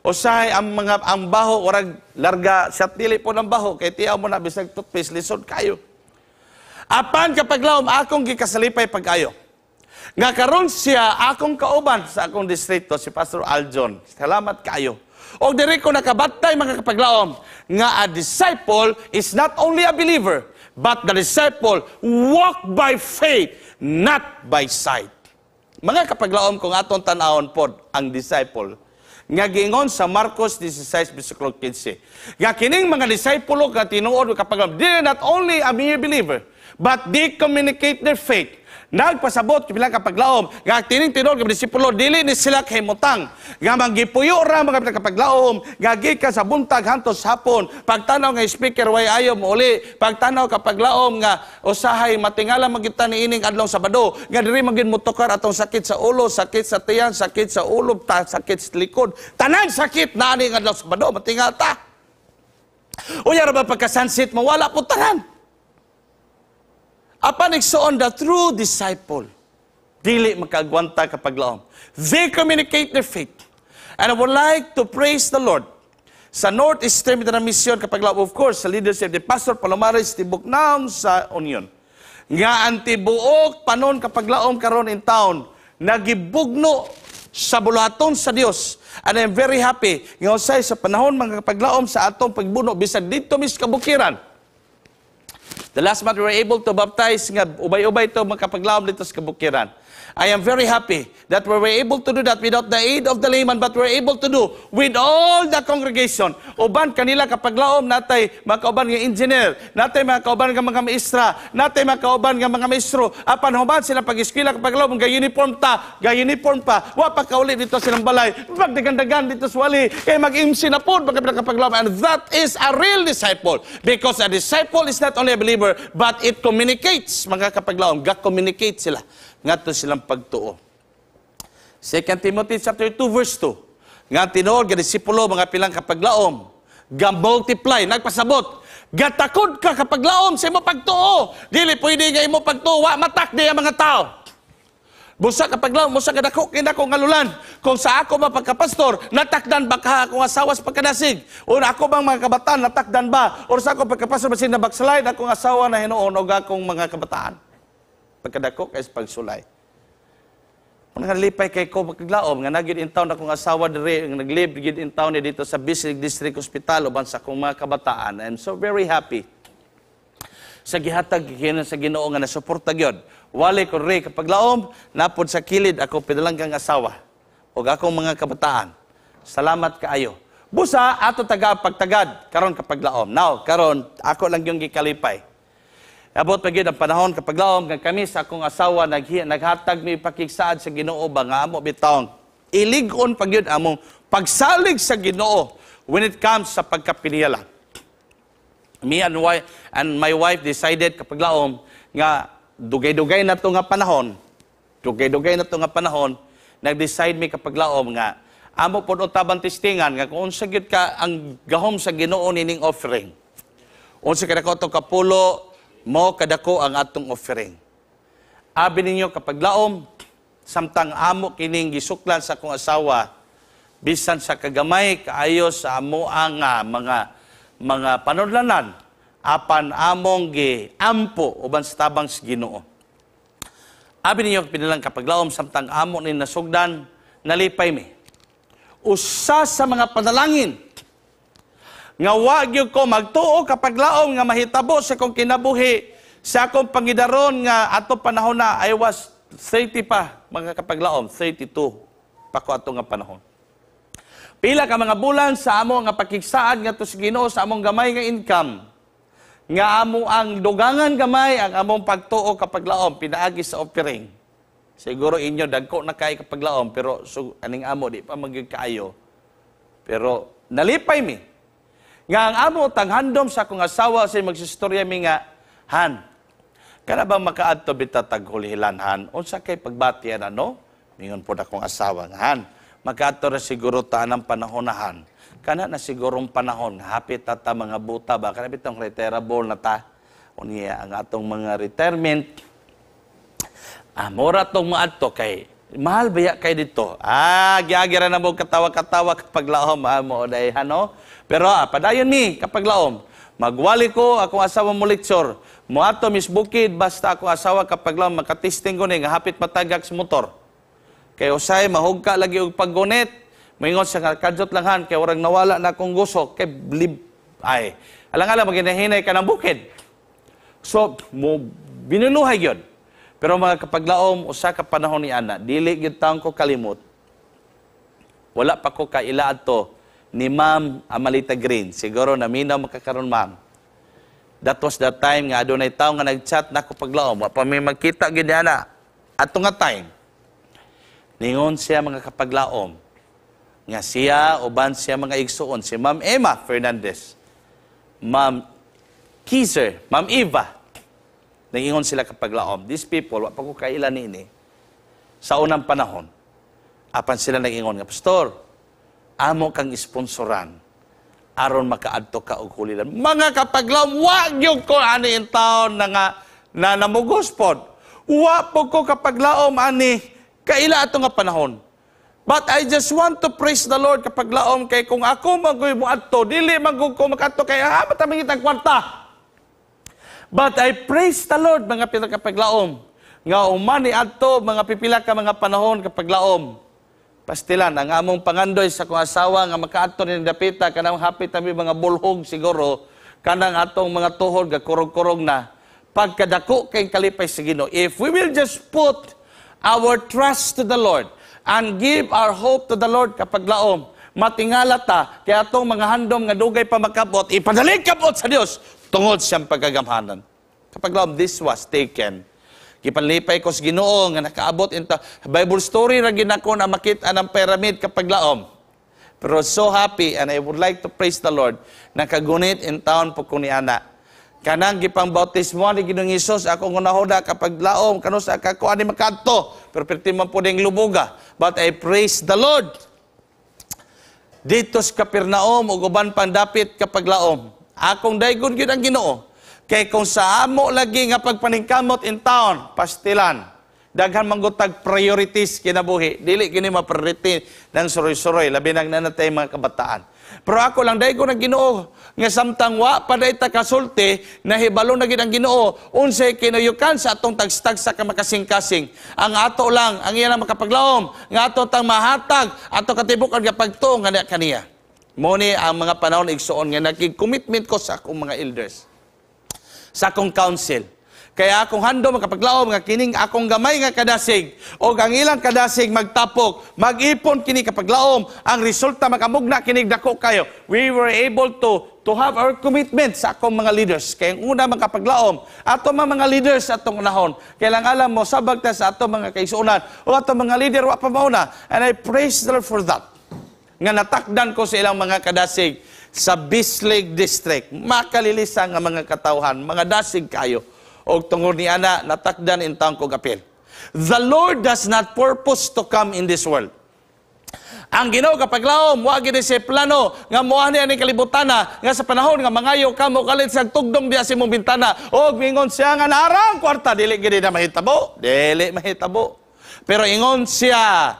usahay ang mga ang baho orag larga sa tili po ng baho kay tiaw mo na bisag toothpaste lisod kayo. Apan kapag laom akong gikasalipay pagayo. Nga karon siya akong kauban sa akong distrito si Pastor Aljon. Salamat kayo. O dire ko nakabatay mga kapaglaom nga a disciple is not only a believer but the disciple walk by faith not by sight. Mga kapaglaom kung aton tan-awon pod ang disciple nga giingon sa Marcos 16:15. bersikulo 15. Nga kining mga disciple nga tinuod kapag they not only a mere believer but they communicate their faith Nagpasabot kapila ka paglaom nga tining tinod nga disipulo dili ni sila kay mutang nga manggipuyo ra mga pila ka paglaom nga gika sa buntag hantos hapon pagtanaw nga speaker way ayo mo uli pagtanaw ka paglaom nga usahay matingala magita ni ining adlong sabado nga diri magin mutokar atong sakit sa ulo sakit sa tiyan sakit sa ulo ta, sakit sa likod tanan sakit na ani nga adlong sabado matingata Unya ra ba pagka sunset mawala po tanan Apan igsoon the true disciple, dili makagwanta kapag laom. They communicate their faith. And I would like to praise the Lord. Sa Northeast Term na Mission, kapag laom, of course, sa leadership ni Pastor Palomares, tibok naon sa Union. Nga ang tibuok panon kapag laom karon in town, nagibugno sa bulaton sa Dios. And I'm very happy nga usay sa panahon mga kapaglaom sa atong pagbuno bisan dito mis kabukiran The last month, we were able to baptize nga ubay-ubay to makapaglaom dito sa kabukiran. I am very happy that we were able to do that without the aid of the layman, but we were able to do with all the congregation. Uban kanila kapag laom natay mga kauban nga engineer, natay mga kauban nga mga maestra, natay mga kauban nga mga maestro, apan human sila pag eskwela kapag laom ga uniform ta, ga uniform pa. Wa pa kauli dito silang balay, pagdagandagan dito swali, kay eh, mag-imsi na pod kapag laom. And that is a real disciple because a disciple is not only a believer but it communicates mga kapaglaom, ga communicate sila ngadto silang pagtuo. 2 Timothy chapter 2 verse 2. Nga tinuod nga disipulo mga pilang kapaglaom, gamultiply nagpasabot gatakod ka kapag laom sa imo pagtuo. Dili pwede nga imo pagtuo wa matakdi ang mga tao. Busa kapag laom busa ka dako kina ko ngalulan. Kung sa ako ba pagkapastor, natakdan ba ka akong asawa sa pagkadasig? O ako bang mga kabataan natakdan ba? O sa ako pagkapastor basin nabackslide akong asawa na hinuon og akong mga kabataan? pagkadako kay pagsulay. Kung nakalipay kay ko paglaom nga nagid in town akong asawa diri, nga naglib gid in town ni dito sa Bisig District Hospital uban sa akong mga kabataan. I'm so very happy. Sa gihatag kinan sa Ginoo nga nasuporta gyud. Wali ko ri kapaglaom, napod sa kilid ako pidalang kang asawa ug akong mga kabataan. Salamat kaayo. Busa ato taga pagtagad karon kapaglaom. Now karon ako lang yung gikalipay Abot pagid ang panahon kapag laom kag kami sa akong asawa naghi, naghatag mi pakigsaad sa Ginoo ba nga amo bitawon. Iligon on pagyud among pagsalig sa Ginoo when it comes sa pagkapiniyala. Me and, wife, and my wife decided kapag laom nga dugay-dugay na to nga panahon, dugay-dugay na to nga panahon, nag-decide mi kapag laom nga amo pod utaban testingan nga kung sa gyud ka ang gahom sa Ginoo nining offering. Unsa ka ka kapulo mao kadako ang atong offering. Abi ninyo kapag laom, samtang amo kining gisuklan sa akong asawa, bisan sa kagamay kaayo sa amo ang ah, mga mga panudlanan apan among gi ampo uban sa tabang sa Ginoo. Abi ninyo pinilang kapag laom samtang amo ni nasugdan, nalipay mi. Usa sa mga panalangin nga wag yun ko magtuo kapag laom nga mahitabo sa kong kinabuhi sa akong pangidaron nga ato panahon na I was 30 pa mga kapaglaom 32 pa ko ato nga panahon pila ka mga bulan sa amo nga pakiksaad nga to si Ginoo sa among gamay nga income nga amo ang dugangan gamay ang among pagtuo kapaglaom pinaagi sa offering siguro inyo dagko na kay kapaglaom pero so, aning amo di pa magkaayo. pero nalipay mi nga ang amo tanghandom sa akong asawa sa magsistorya mi nga, Han, kana bang makaadto bita taghulihilan han unsa kay pagbatian ano? Mingon pod akong asawa nga han. Makaadto ra siguro ta ng panahon na han. Kana na sigurong panahon hapit ta ta mga buta ba kana bitong retirable na ta. Unya ang atong mga retirement. Ah, mora tong maadto kay Mahal ba kay dito? Ah, giagira na mo katawa-katawa kapag laom. Ah, mo day, ano? Pero ah, padayon mi kapag laom. Magwali ko, akong asawa mo lecture. Muato, Miss Bukid, basta ako asawa kapag laom, makatisting ko ni, nga hapit matagak sa motor. Kay usay, mahugka lagi og paggunit. Mingon siya, kadyot langhan, kay orang nawala na akong guso, kay blib, ay. Alang-alang, maginahinay ka ng bukid. So, mo, binuluhay yun. Pero mga kapaglaom, usa ka panahon ni Ana, dili gyud taon ko kalimot. Wala pa ko kaila ato ni Ma'am Amalita Green. Siguro naminaw makakaroon, Ma'am. That was the time nga adunay tao nga nagchat na ko paglaom. Wa pa may magkita gyud ni Ana. nga time. Ningon siya mga kapaglaom nga siya uban siya mga igsuon si Ma'am Emma Fernandez. Ma'am Kiser, Ma'am Eva Nangingon sila kapag laom. These people, wapag ko kailan ini, sa unang panahon, apan sila nangingon nga, Pastor, amo kang sponsoran aron makaadto ka og kulilan. Mga kapaglaom, wa gyud ko ani in taon na nga na namugospod. Wa po ko kapaglaom ani kaila ato nga panahon. But I just want to praise the Lord kapag laom kay kung ako magoy mo adto, dili magug ko makaadto kay hamat ah, ang kwarta. But I praise the Lord, mga pila kapaglaom. Nga umani ato, mga pipila ka mga panahon kapaglaom. Pastilan, ang among pangandoy sa kong asawa nga makaato ni dapita, kanang hapit kami mga bulhog siguro, kanang atong mga tuhod, gakurog-kurog na, pagkadako kay kalipay sa Ginoo. If we will just put our trust to the Lord and give our hope to the Lord kapag laom, matingala ta kay atong mga handom nga dugay pa makabot ipadali kabot sa Dios tungod siyang pagagamhanan. Kapag love this was taken, gipanlipay ko sa Ginoo nga nakaabot in Bible story ra ginako na makita ng pyramid kapag laom. Pero so happy and I would like to praise the Lord na kagunit in town po ko ni ana. Kanang gipang bautismo ni Ginoong Hesus ako nga nahoda kapag laom kanus ka ko ani makadto pero perti man pud lubuga but I praise the Lord. Dito sa Kapernaum, uguban pang dapit kapag laom. Akong daygon gyud ang Ginoo. Kay kung sa amo lagi nga pagpaningkamot in town, pastilan. Daghan manggutag priorities kinabuhi. Dili kini ma-priority ng suroy-suroy, labi nang nanatay mga kabataan. Pero ako lang daygon ang Ginoo nga samtang wa paday ta na hibalo na gid ang Ginoo unsay kinuyukan sa atong tagstag sa kamakasing-kasing. Ang ato lang ang iya lang makapaglaom, nga ato tang mahatag, ato katibok ang pagtuong kaniya. kaniya. Mo ni ang mga panahon igsuon nga nagig-commitment ko sa akong mga elders. Sa akong council. Kaya akong hando makapaglao nga kining akong gamay nga kadasig o ang ilang kadasig magtapok, mag-ipon kini kapaglaom, ang resulta makamugna kinig dako kayo. We were able to to have our commitment sa akong mga leaders. Kaya ang una kapaglaom, ato mga mga leaders atong unahon, kailang alam mo sabag ta sa ato mga kaisunan o ato mga leader wa pa mauna. And I praise the Lord for that nga natakdan ko sa ilang mga kadasig sa Bislig District. Makalilisa nga mga katawhan, mga dasig kayo. O tungod ni ana, natakdan in taong kog The Lord does not purpose to come in this world. Ang Ginoo kapaglaom wa gid si plano nga moani ani kalibutana nga sa panahon nga mangayo kamo kalit sa tugdong diya sa bintana og mingon siya nga naarang kwarta dili gid na mahitabo, dili mahitabo. Pero ingon siya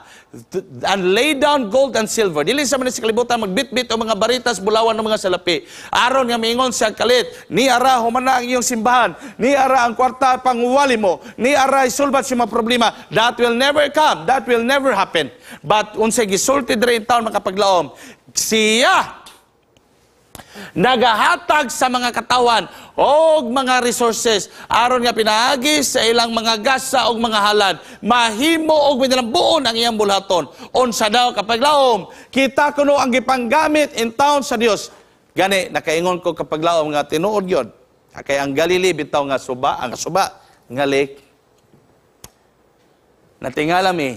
and lay down gold and silver. Dili sa man sa kalibutan magbitbit o mga baritas bulawan ng mga salapi. Aron nga miingon sa kalit, ni ara humana ang iyong simbahan, ni ara ang kwarta panguwali mo, ni ara isulbat si mga problema. That will never come. That will never happen. But unsay gisulti diri in taon makapaglaom, siya nagahatag sa mga katawan o mga resources aron nga pinaagi sa ilang mga gasa o mga halad mahimo og minalambuon ang iyang bulhaton unsa daw kapag laom kita kuno ang gipanggamit in town sa Dios gani nakaingon ko kapag laom nga tinuod gyud kay ang Galili bitaw nga suba ang suba nga lake natingala mi eh.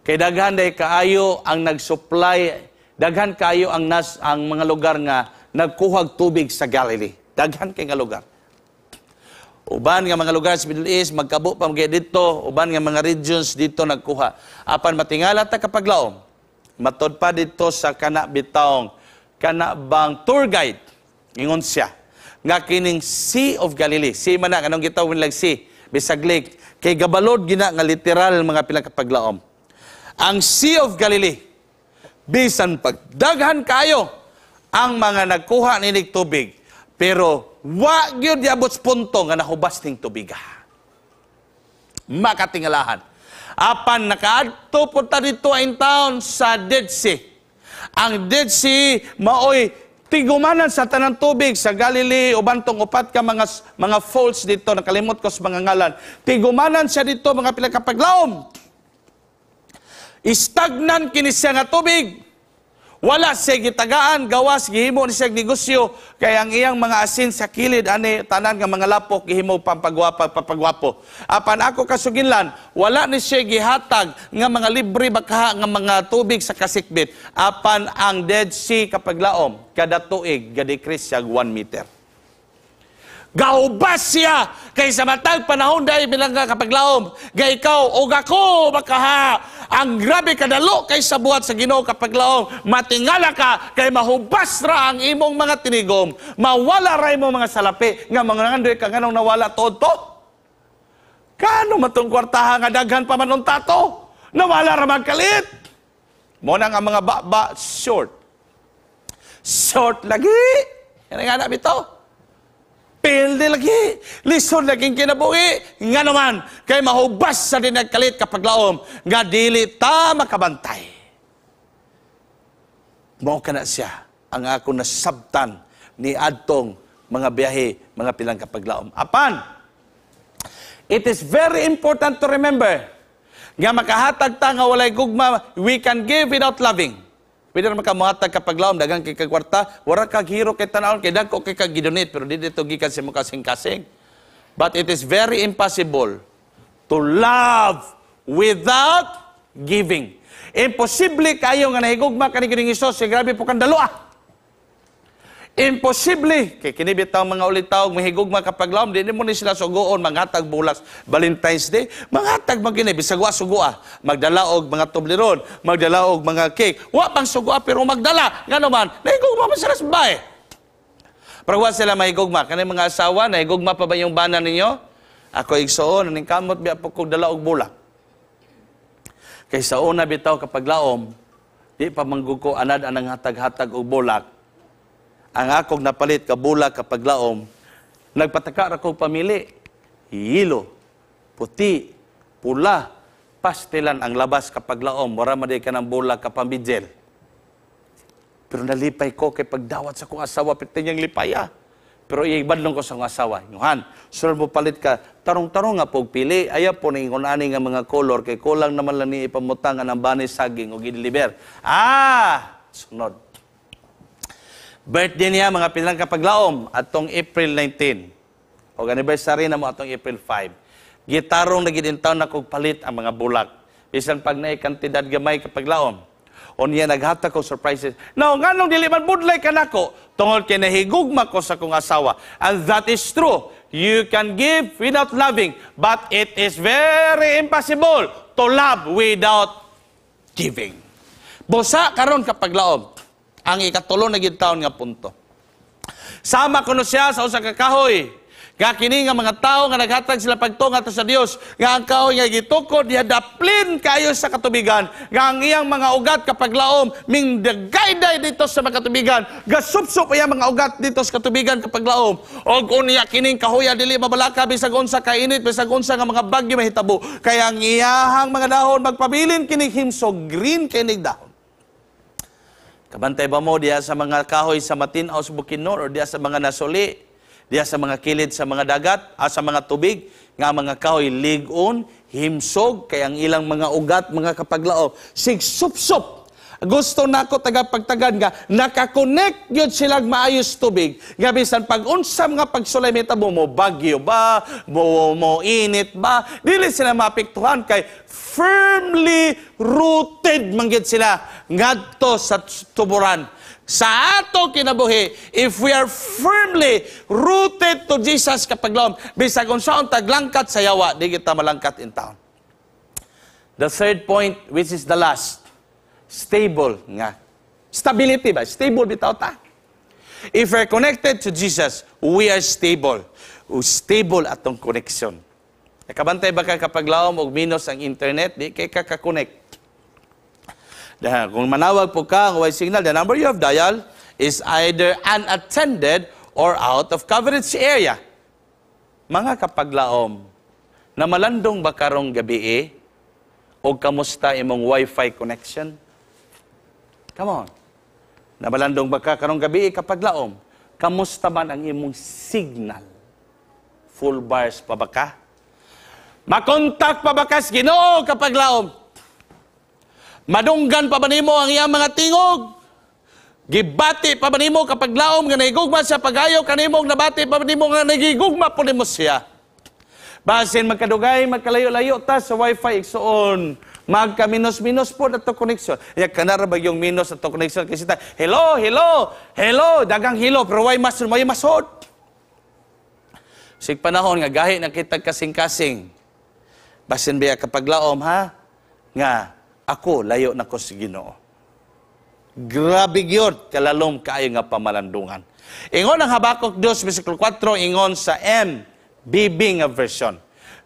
kay daghan day kaayo ang nagsupply daghan kaayo ang nas ang mga lugar nga nagkuhag tubig sa Galilee. Daghan kay nga lugar. Uban nga mga lugar sa Middle East, magkabo pa mga dito, uban nga mga regions dito nagkuha. Apan matingala ta kapag laom, matod pa dito sa kana bitaong, kana bang tour guide, ingon siya, nga kining Sea of Galilee. Sea man na, anong gitawin lang sea? Bisag lake. Kay gabalod gina nga literal mga pilang kapaglaom. Ang Sea of Galilee, bisan pagdaghan kayo, ang mga nagkuha ninig tubig, pero wa gyud yabot punto nga nahubas ning tubiga. Makatingalahan. Apan nakaadto punta dito in town sa Dead Sea. Ang Dead Sea maoy tigumanan sa tanang tubig sa Galilee uban tong upat ka mga mga faults dito nakalimot ko sa mga ngalan tigumanan siya dito mga pila ka paglaom istagnan kini siya nga tubig wala siya gitagaan, gawas, gihimo ni siya negosyo, kay ang iyang mga asin sa kilid, ani, tanan nga mga lapok, gihimo pampagwapa, papagwapo. Apan ako kasuginlan, wala ni siya gihatag nga mga libre bakha nga mga tubig sa kasikbit. Apan ang Dead Sea kapaglaom, kada tuig, gadikris siya 1 meter. Gaubas siya kay sa matag panahon dahil bilang nga kapaglaom. Gay ikaw, o ako, makaha. Ang grabe kadalo kay sa buhat sa ginoo kapaglaom. Matingala ka kay mahubas ra ang imong mga tinigom. Mawala ra imong mga salapi nga mga nandoy ka nganong nawala to to. Kano matong kwartaha nga daghan pa man tato? Nawala ra magkalit. Mo nang ang mga baba short. Short lagi. Kaya nga na bitaw pilde lagi, lisod laging kinabuhi, nga naman, kay mahubas sa dinagkalit kapag laom, nga dili ta makabantay. Mao kana siya ang ako nasabtan ni adtong mga biyahe, mga pilang kapag laom. Apan, it is very important to remember nga makahatag ta nga walay gugma, we can give without loving. Pwede naman ka matag kapaglaom, dagang kay kagwarta, wala kag hiro kay tanawon, kay dagko kay kagidonate, pero di dito gikan sa mukha kasing-kasing. But it is very impossible to love without giving. Imposible kayo nga nahigugma ka ni Ginong Isos, eh, grabe po kang dalawa. Imposible! Kay kinibitaw mga ulitaw, mahigog mga kapaglawom, di mo ni sila sugoon, manghatag bulas, Valentine's Day, manghatag mga kinibi, sagwa magdala og mga magdala og mga cake, wa pang sugoa, pero magdala, nga naman, nahigog mga sila sa bahay. Pero wa sila mahigugma, kanay mga asawa, nahigugma pa ba yung bana ninyo? Ako igsoon, ning kamot biya po kong og bulak. Kay sa una bitaw kapaglaom, di pa mangguko anad anang hatag-hatag og bulak, ang akong napalit kabula kapag laom, nagpataka ra kog pamili, yilo, puti, pula, pastilan ang labas kapag laom, mura man ka ng bula kapambidjel. Pero nalipay ko kay pagdawat sa kong asawa, piti niyang lipaya. Pero iibadlong ko sa kong asawa. Yuhan, sunod mo palit ka, tarong-tarong nga pog pili, aya po ningunani nga mga kolor, kay kulang naman lang ni ipamutangan ang banis saging o gidiliber. Ah! Sunod. Birthday niya mga pinang kapaglaom atong April 19. O anniversary na mo atong April 5. Gitarong naginintaw na kog palit ang mga bulak. Bisan pag naay kantidad gamay kapaglaom. O niya naghata ko surprises. No, nganong dili man budlay ka nako tungod kay nahigugma ko sa kong asawa. And that is true. You can give without loving, but it is very impossible to love without giving. Bosa karon kapaglaom. Ang ikatulo na gid nga punto. Sama kuno siya sa usa ka kahoy nga kini nga mga tao nga naghatag sila pagtong ato sa Dios nga ang kahoy nga gitukod niya daplin kayo sa katubigan nga ang iyang mga ugat kapag laom ming dagayday dito sa mga katubigan gasupsup iyang mga ugat dito sa katubigan kapag laom og unya kining kahoya dili mabalaka bisag unsa ka init bisag unsa nga mga bagyo mahitabo kay ang iyahang mga dahon magpabilin kini himso green kining dahon Kabantay ba mo diya sa mga kahoy sa matinaw sa Bukinor o diya sa mga nasuli, diya sa mga kilid sa mga dagat, ah, sa mga tubig, nga mga kahoy ligon, himsog, kay ang ilang mga ugat, mga kapaglao, sigsup-sup gusto nako tagapagtagan nga nakakonect gyud silang maayos tubig. Nga bisan pag unsam nga pagsulay metabo mo bagyo ba, mo, mo init ba, dili sila mapiktuhan kay firmly rooted manggid sila ngadto sa tuburan sa ato kinabuhi if we are firmly rooted to Jesus kapaglom bisag unsaon taglangkat sa yawa di kita malangkat in town the third point which is the last stable nga. Stability ba? Stable bitaw ta. If we're connected to Jesus, we are stable. Stable atong connection. Nakabantay ba ka kapag laom og minus ang internet, di kay ka ka-connect. Kung manawag po ka ang wifi signal, the number you have dial is either unattended or out of coverage area. Mga kapaglaom, na malandong ba karong gabi eh, o kamusta imong wifi connection? Come on. Nabalandong baka karong gabi kapag laom, kamusta man ang imong signal? Full bars pa ba ka? Makontak pa ba ka Ginoo kapag laom? Madunggan pa ba nimo ang iyang mga tingog? Gibati pa ba nimo kapag laom nga nagigugma siya pagayo kanimo nabati pa ba nimo nga nagigugma po nimo siya? Basin magkadugay, magkalayo-layo ta sa wifi iksoon magka-minus-minus po na to connection. Ya kanara ba yung minus na to connection kasi ta hello, hello, hello, dagang hello pero why mas may masod. Sig panahon nga gahi nakita kasing-kasing. Basin biya kapag laom ha nga ako layo na ko sa Ginoo. Grabe gyud kalalom kaayo nga pamalandungan. Ingon ang Habakuk 2 bersikulo 4 ingon sa M Bibing version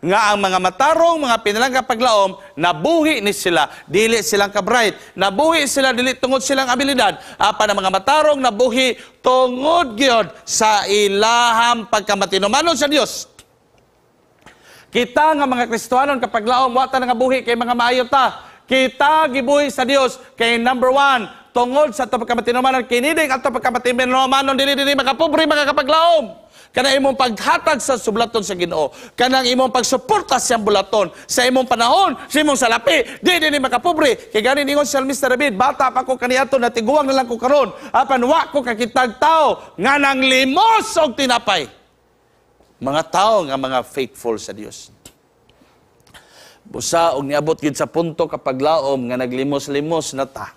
nga ang mga matarong mga pinalangga paglaom nabuhi ni sila dili silang kabright nabuhi sila dili tungod silang abilidad apan ang mga matarong nabuhi tungod gyud sa ilahang pagkamatinumanon sa Dios kita nga mga kristuanon kapag laom wa nga buhi kay mga maayo ta kita gibuhi sa Dios kay number one, tungod sa to pagkamatinumanon kiniding at to pagkamatinumanon dili dili makapobre makakapaglaom kanang imong paghatag sa sublaton sa Ginoo, kanang imong pagsuporta sa bulaton, sa imong panahon, sa imong salapi, di din ni makapobre. Kay gani ningon si Mr. David, bata pa ko kaniadto natiguang na lang ko karon, apan wa ko kakitag tao nga nang limos og tinapay. Mga tao nga mga faithful sa Dios. Busa og niabot gid sa punto kapag laom nga naglimos-limos na ta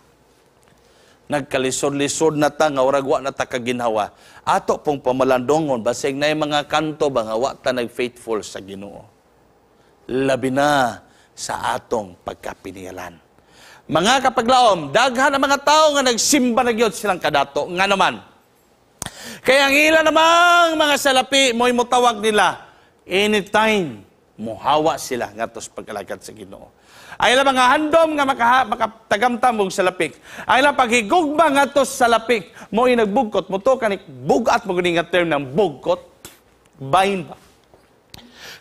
nagkalisod-lisod na ta nga uragwa na ta kaginhawa ato pong pamalandongon basig na mga kanto ba nga wa ta nagfaithful sa Ginoo labi na sa atong pagkapinilan mga kapaglaom daghan ang mga tao nga nagsimba na gyud silang kadato nga naman kaya ang ila namang mga salapi mo'y mutawag nila anytime muhawa sila ngatos pag sa Ginoo ay lang mga handom nga makaha, makatagamtam og salapik. Ay lang paghigugma nga to salapik. Mo nagbugkot. Mo to kanik bugat mo nga term ng bugkot. Bain ba?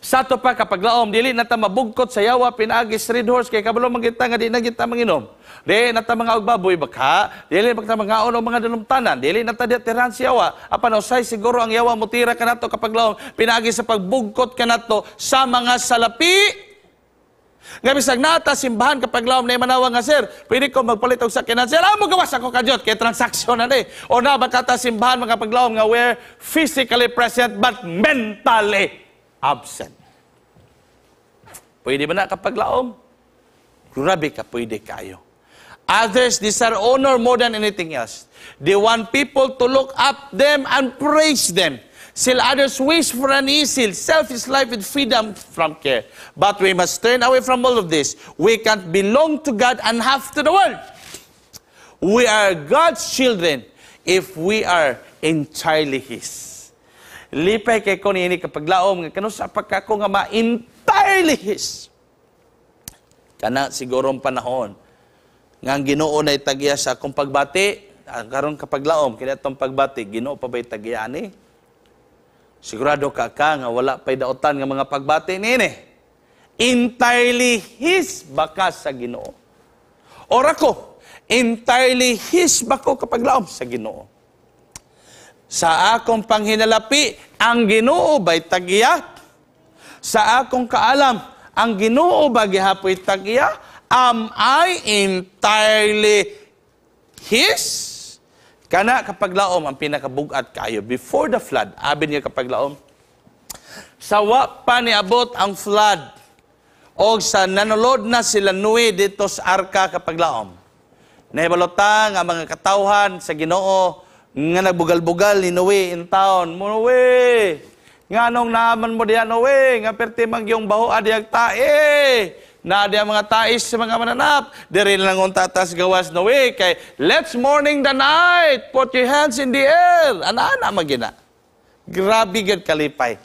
Sa to pa kapag laom, dili na mabugkot sa yawa, pinagis, red horse, kay kabalo magkita nga di na kita manginom. Di na ta mga baboy baka, dili pagta mga ono mga dalumtanan, dili na ta deterran sa yawa. Apan usay siguro ang yawa mutira kanato kapag laom, pinagis sa pagbugkot kanato sa mga salapi nga bisag nata simbahan kapag laom na manawa nga sir, pwede ko magpalit og sakyanan sir. Amo gawas ako kajot, kay transaksyon na ni. O na bakata simbahan mga paglaom nga where physically present but mentally absent. Pwede ba na kapag laom? Grabe ka, pwede kayo. Others desire honor more than anything else. They want people to look up them and praise them. Still others wish for an easy, selfish life with freedom from care. But we must turn away from all of this. We can't belong to God and half to the world. We are God's children if we are entirely His. Lipay kay ko niini kapaglaom nga kanus pagkako nga ma entirely His. Kana sigurong panahon nga ang Ginoo na itagya sa akong pagbati, ang ah, karon kapaglaom kini atong pagbati, Ginoo pa bay tagyani? Eh? Sigurado ka ka nga wala pa'y daotan nga mga pagbati nini. Entirely His baka sa ginoo. Ora ko, entirely His bako kapag laom sa ginoo. Sa akong panghinalapi, ang ginoo ba'y tagiya? Sa akong kaalam, ang ginoo ba gihapoy tagiya? Am I entirely His? Kana kapaglaom ang pinakabugat kayo before the flood. abi niya kapaglaom. Sawa pa niabot ang flood. O sa nanulod na sila Nui dito sa arka kapaglaom. Nahibalotang ang mga katawhan sa ginoo nga nagbugal-bugal ni Nui in town. Nui! Nga nung naaman mo diyan, Nui! Nga pertimang yung baho adiag tae! Eh! na di mga tais sa mga mananap. Diri lang ang tatas gawas na way Kay, let's morning the night. Put your hands in the air. Ana-ana magina. Grabe gad kalipay.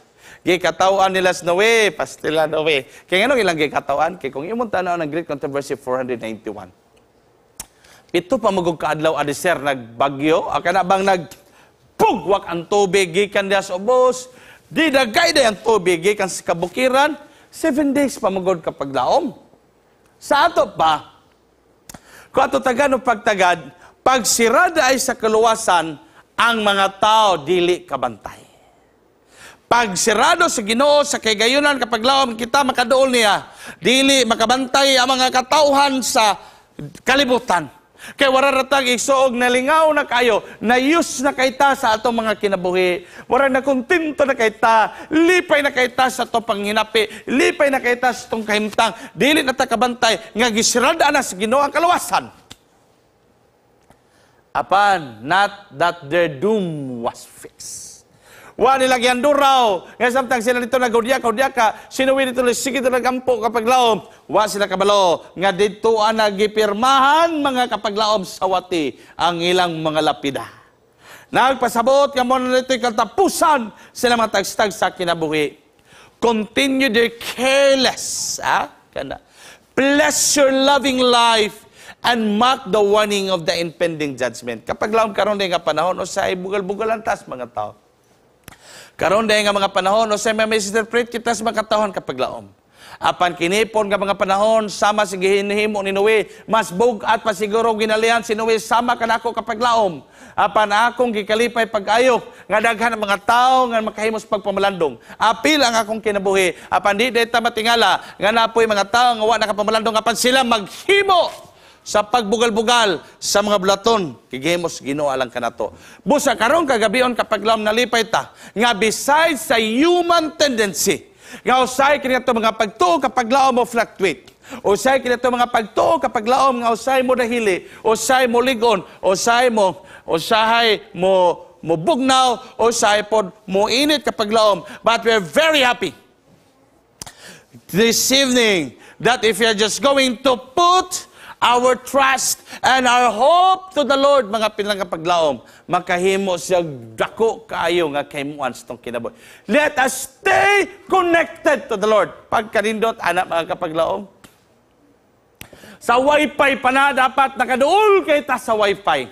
Gikatawan nila sa nawe, pastila nawe. Kaya nga ilang gikatawan, kay kung imong tanaw ang Great Controversy 491. Ito pa magog kaadlaw adiser nagbagyo, akana bang nag pugwak ang tubig gikan dia sa ubos, di dagay day ang tubig gikan sa kabukiran, Seven days pa pamagod kapag laom. Sa ato pa, kung ato tagano pagtagad, pagsirada ay sa kaluwasan, ang mga tao dili kabantay. Pagsirado sa Ginoo sa kagayunan kapag laom kita makaduol niya, dili makabantay ang mga katauhan sa kalibutan. Kay wararatak isuog nalingaw na kayo, nayus na kay ta sa atong mga kinabuhi. Wara na kontento na kay lipay na kay sa to panghinapi, lipay na kay sa atong kahimtang, dili na ta nga gisirada na sa Ginoo ang kalawasan. Apan, not that their doom was fixed. Wa nilagyan duraw. Nga samtang sila dito na gudya ka, sinuwi dito sige dito kampo kapaglaom. Wa sila kabalo nga dito ang nagipirmahan mga kapaglaom sawati ang ilang mga lapida. Nagpasabot nga mo na dito'y katapusan sila mga tagstag sa kinabuhi. Continue their careless, ah, Bless your loving life and mark the warning of the impending judgment. Kapag laom karon nga panahon, o sa ibugal-bugalan tas mga tao. Karon dahil nga mga panahon, o sa may misinterpret kita sa mga katahon kapag laom. Apan kinipon nga mga panahon, sama si gihinhimo ni Noe, mas bugat pa siguro ginalian si Noe, sama ka nako kapag laom. Apan akong gikalipay pag-ayok, nga daghan ang mga tao nga makahimos pagpamalandong. Apil ang akong kinabuhi, apan di dayta matingala, nga napoy mga tao nga wa nakapamalandong, apan sila maghimo sa pagbugal-bugal sa mga blaton Kigemos, ginoo lang ka na to. Busa karon kagabion kapag lam nalipay ta, nga besides sa human tendency, nga usay kini mga pagtuo kapag laom mo fluctuate. Usay kini mga pagtuo kapag laom nga usay mo dahili, usay mo ligon, usay mo usahay mo mo bugnaw, usay pod mo init kapag laom. But we're very happy this evening that if you're just going to put our trust and our hope to the Lord, mga pinangapaglaom. Makahimo siya dako kaayo nga kahimuan sa kinabuhi. Let us stay connected to the Lord. Pagkanindot, anak mga kapaglaom, sa wifi pa na dapat nakaduol kay ta sa wifi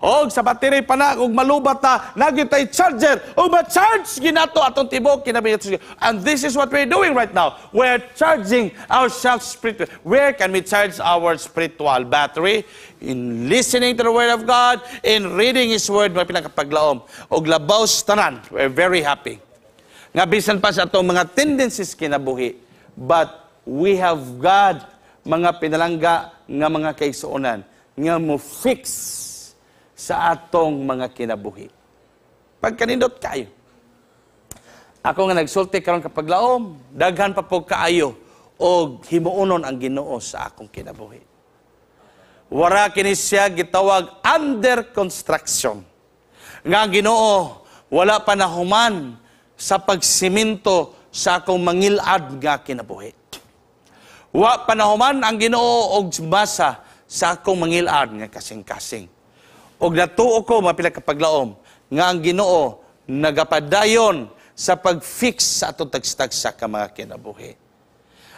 og sa battery pa na og malubat na nagyutay charger og ma-charge ginato atong tibok kinabi and this is what we're doing right now we're charging ourselves spiritual where can we charge our spiritual battery in listening to the word of God in reading his word mapilang kapaglaom og labaw tanan we're very happy nga bisan pa sa atong mga tendencies kinabuhi but we have God mga pinalangga nga mga kaigsuonan nga mo fix sa atong mga kinabuhi. Pagkanindot kayo. Ako nga nagsulti karon kapag laom, daghan pa po kaayo o himuunon ang Ginoo sa akong kinabuhi. Wara kini siya gitawag under construction. Nga Ginoo wala pa nahuman sa pagsiminto sa akong mangilad nga kinabuhi. Wa pa nahuman ang Ginoo og basa sa akong mangilad nga kasing-kasing og natuo ko mapila ka paglaom nga ang Ginoo nagapadayon sa pagfix sa atong tagstagsa ka mga kinabuhi.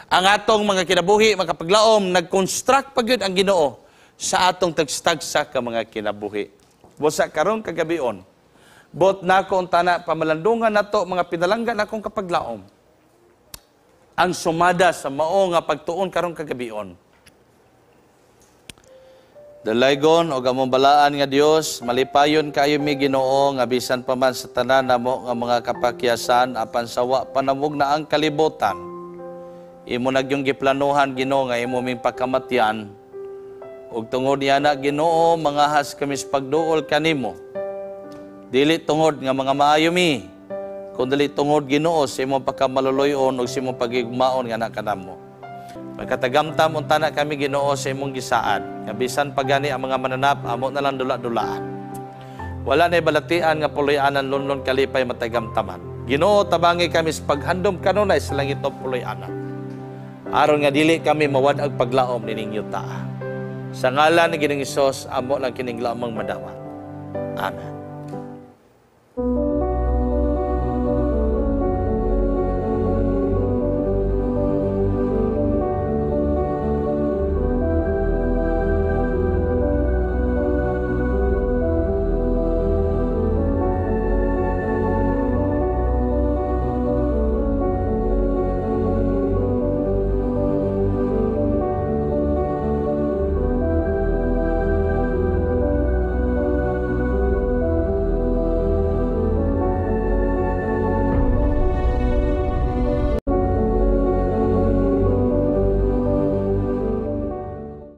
Ang atong mga kinabuhi, mga paglaom, nag-construct pa ang Ginoo sa atong tagstagsa ka mga kinabuhi. Busa karon kagabion, bot nako unta na pamalandungan nato mga pinalangga nakong kapaglaom. Ang sumada sa mao nga pagtuon karon kagabion Dalaygon og among balaan nga Dios, malipayon kayo mi Ginoo nga bisan pa man sa tanan namo nga mga kapakyasan apan sawa panamog na ang kalibutan. Imo nagyong giplanuhan Ginoo nga imo ming pagkamatyan. ug tungod niya na Ginoo mga has kami sa pagduol kanimo. Dili tungod nga mga maayo mi, dili tungod Ginoo sa imong pakamaluluyon ug sa imong pagigmaon nga nakanamo. Pagkatagamtam unta na kami Ginoo sa imong gisaad. Kabisan pagani ang mga mananap amo na lang dula dula Wala na balatian nga puloy-anan lunlon kalipay matagamtaman. Ginoo tabangi kami sa paghandom kanunay sa langit o puloy-anan. Aron nga dili kami mawad ag paglaom ni ninyo ta. Sa ngalan ni Ginoong Hesus amo lang kining lamang madawat. Amen.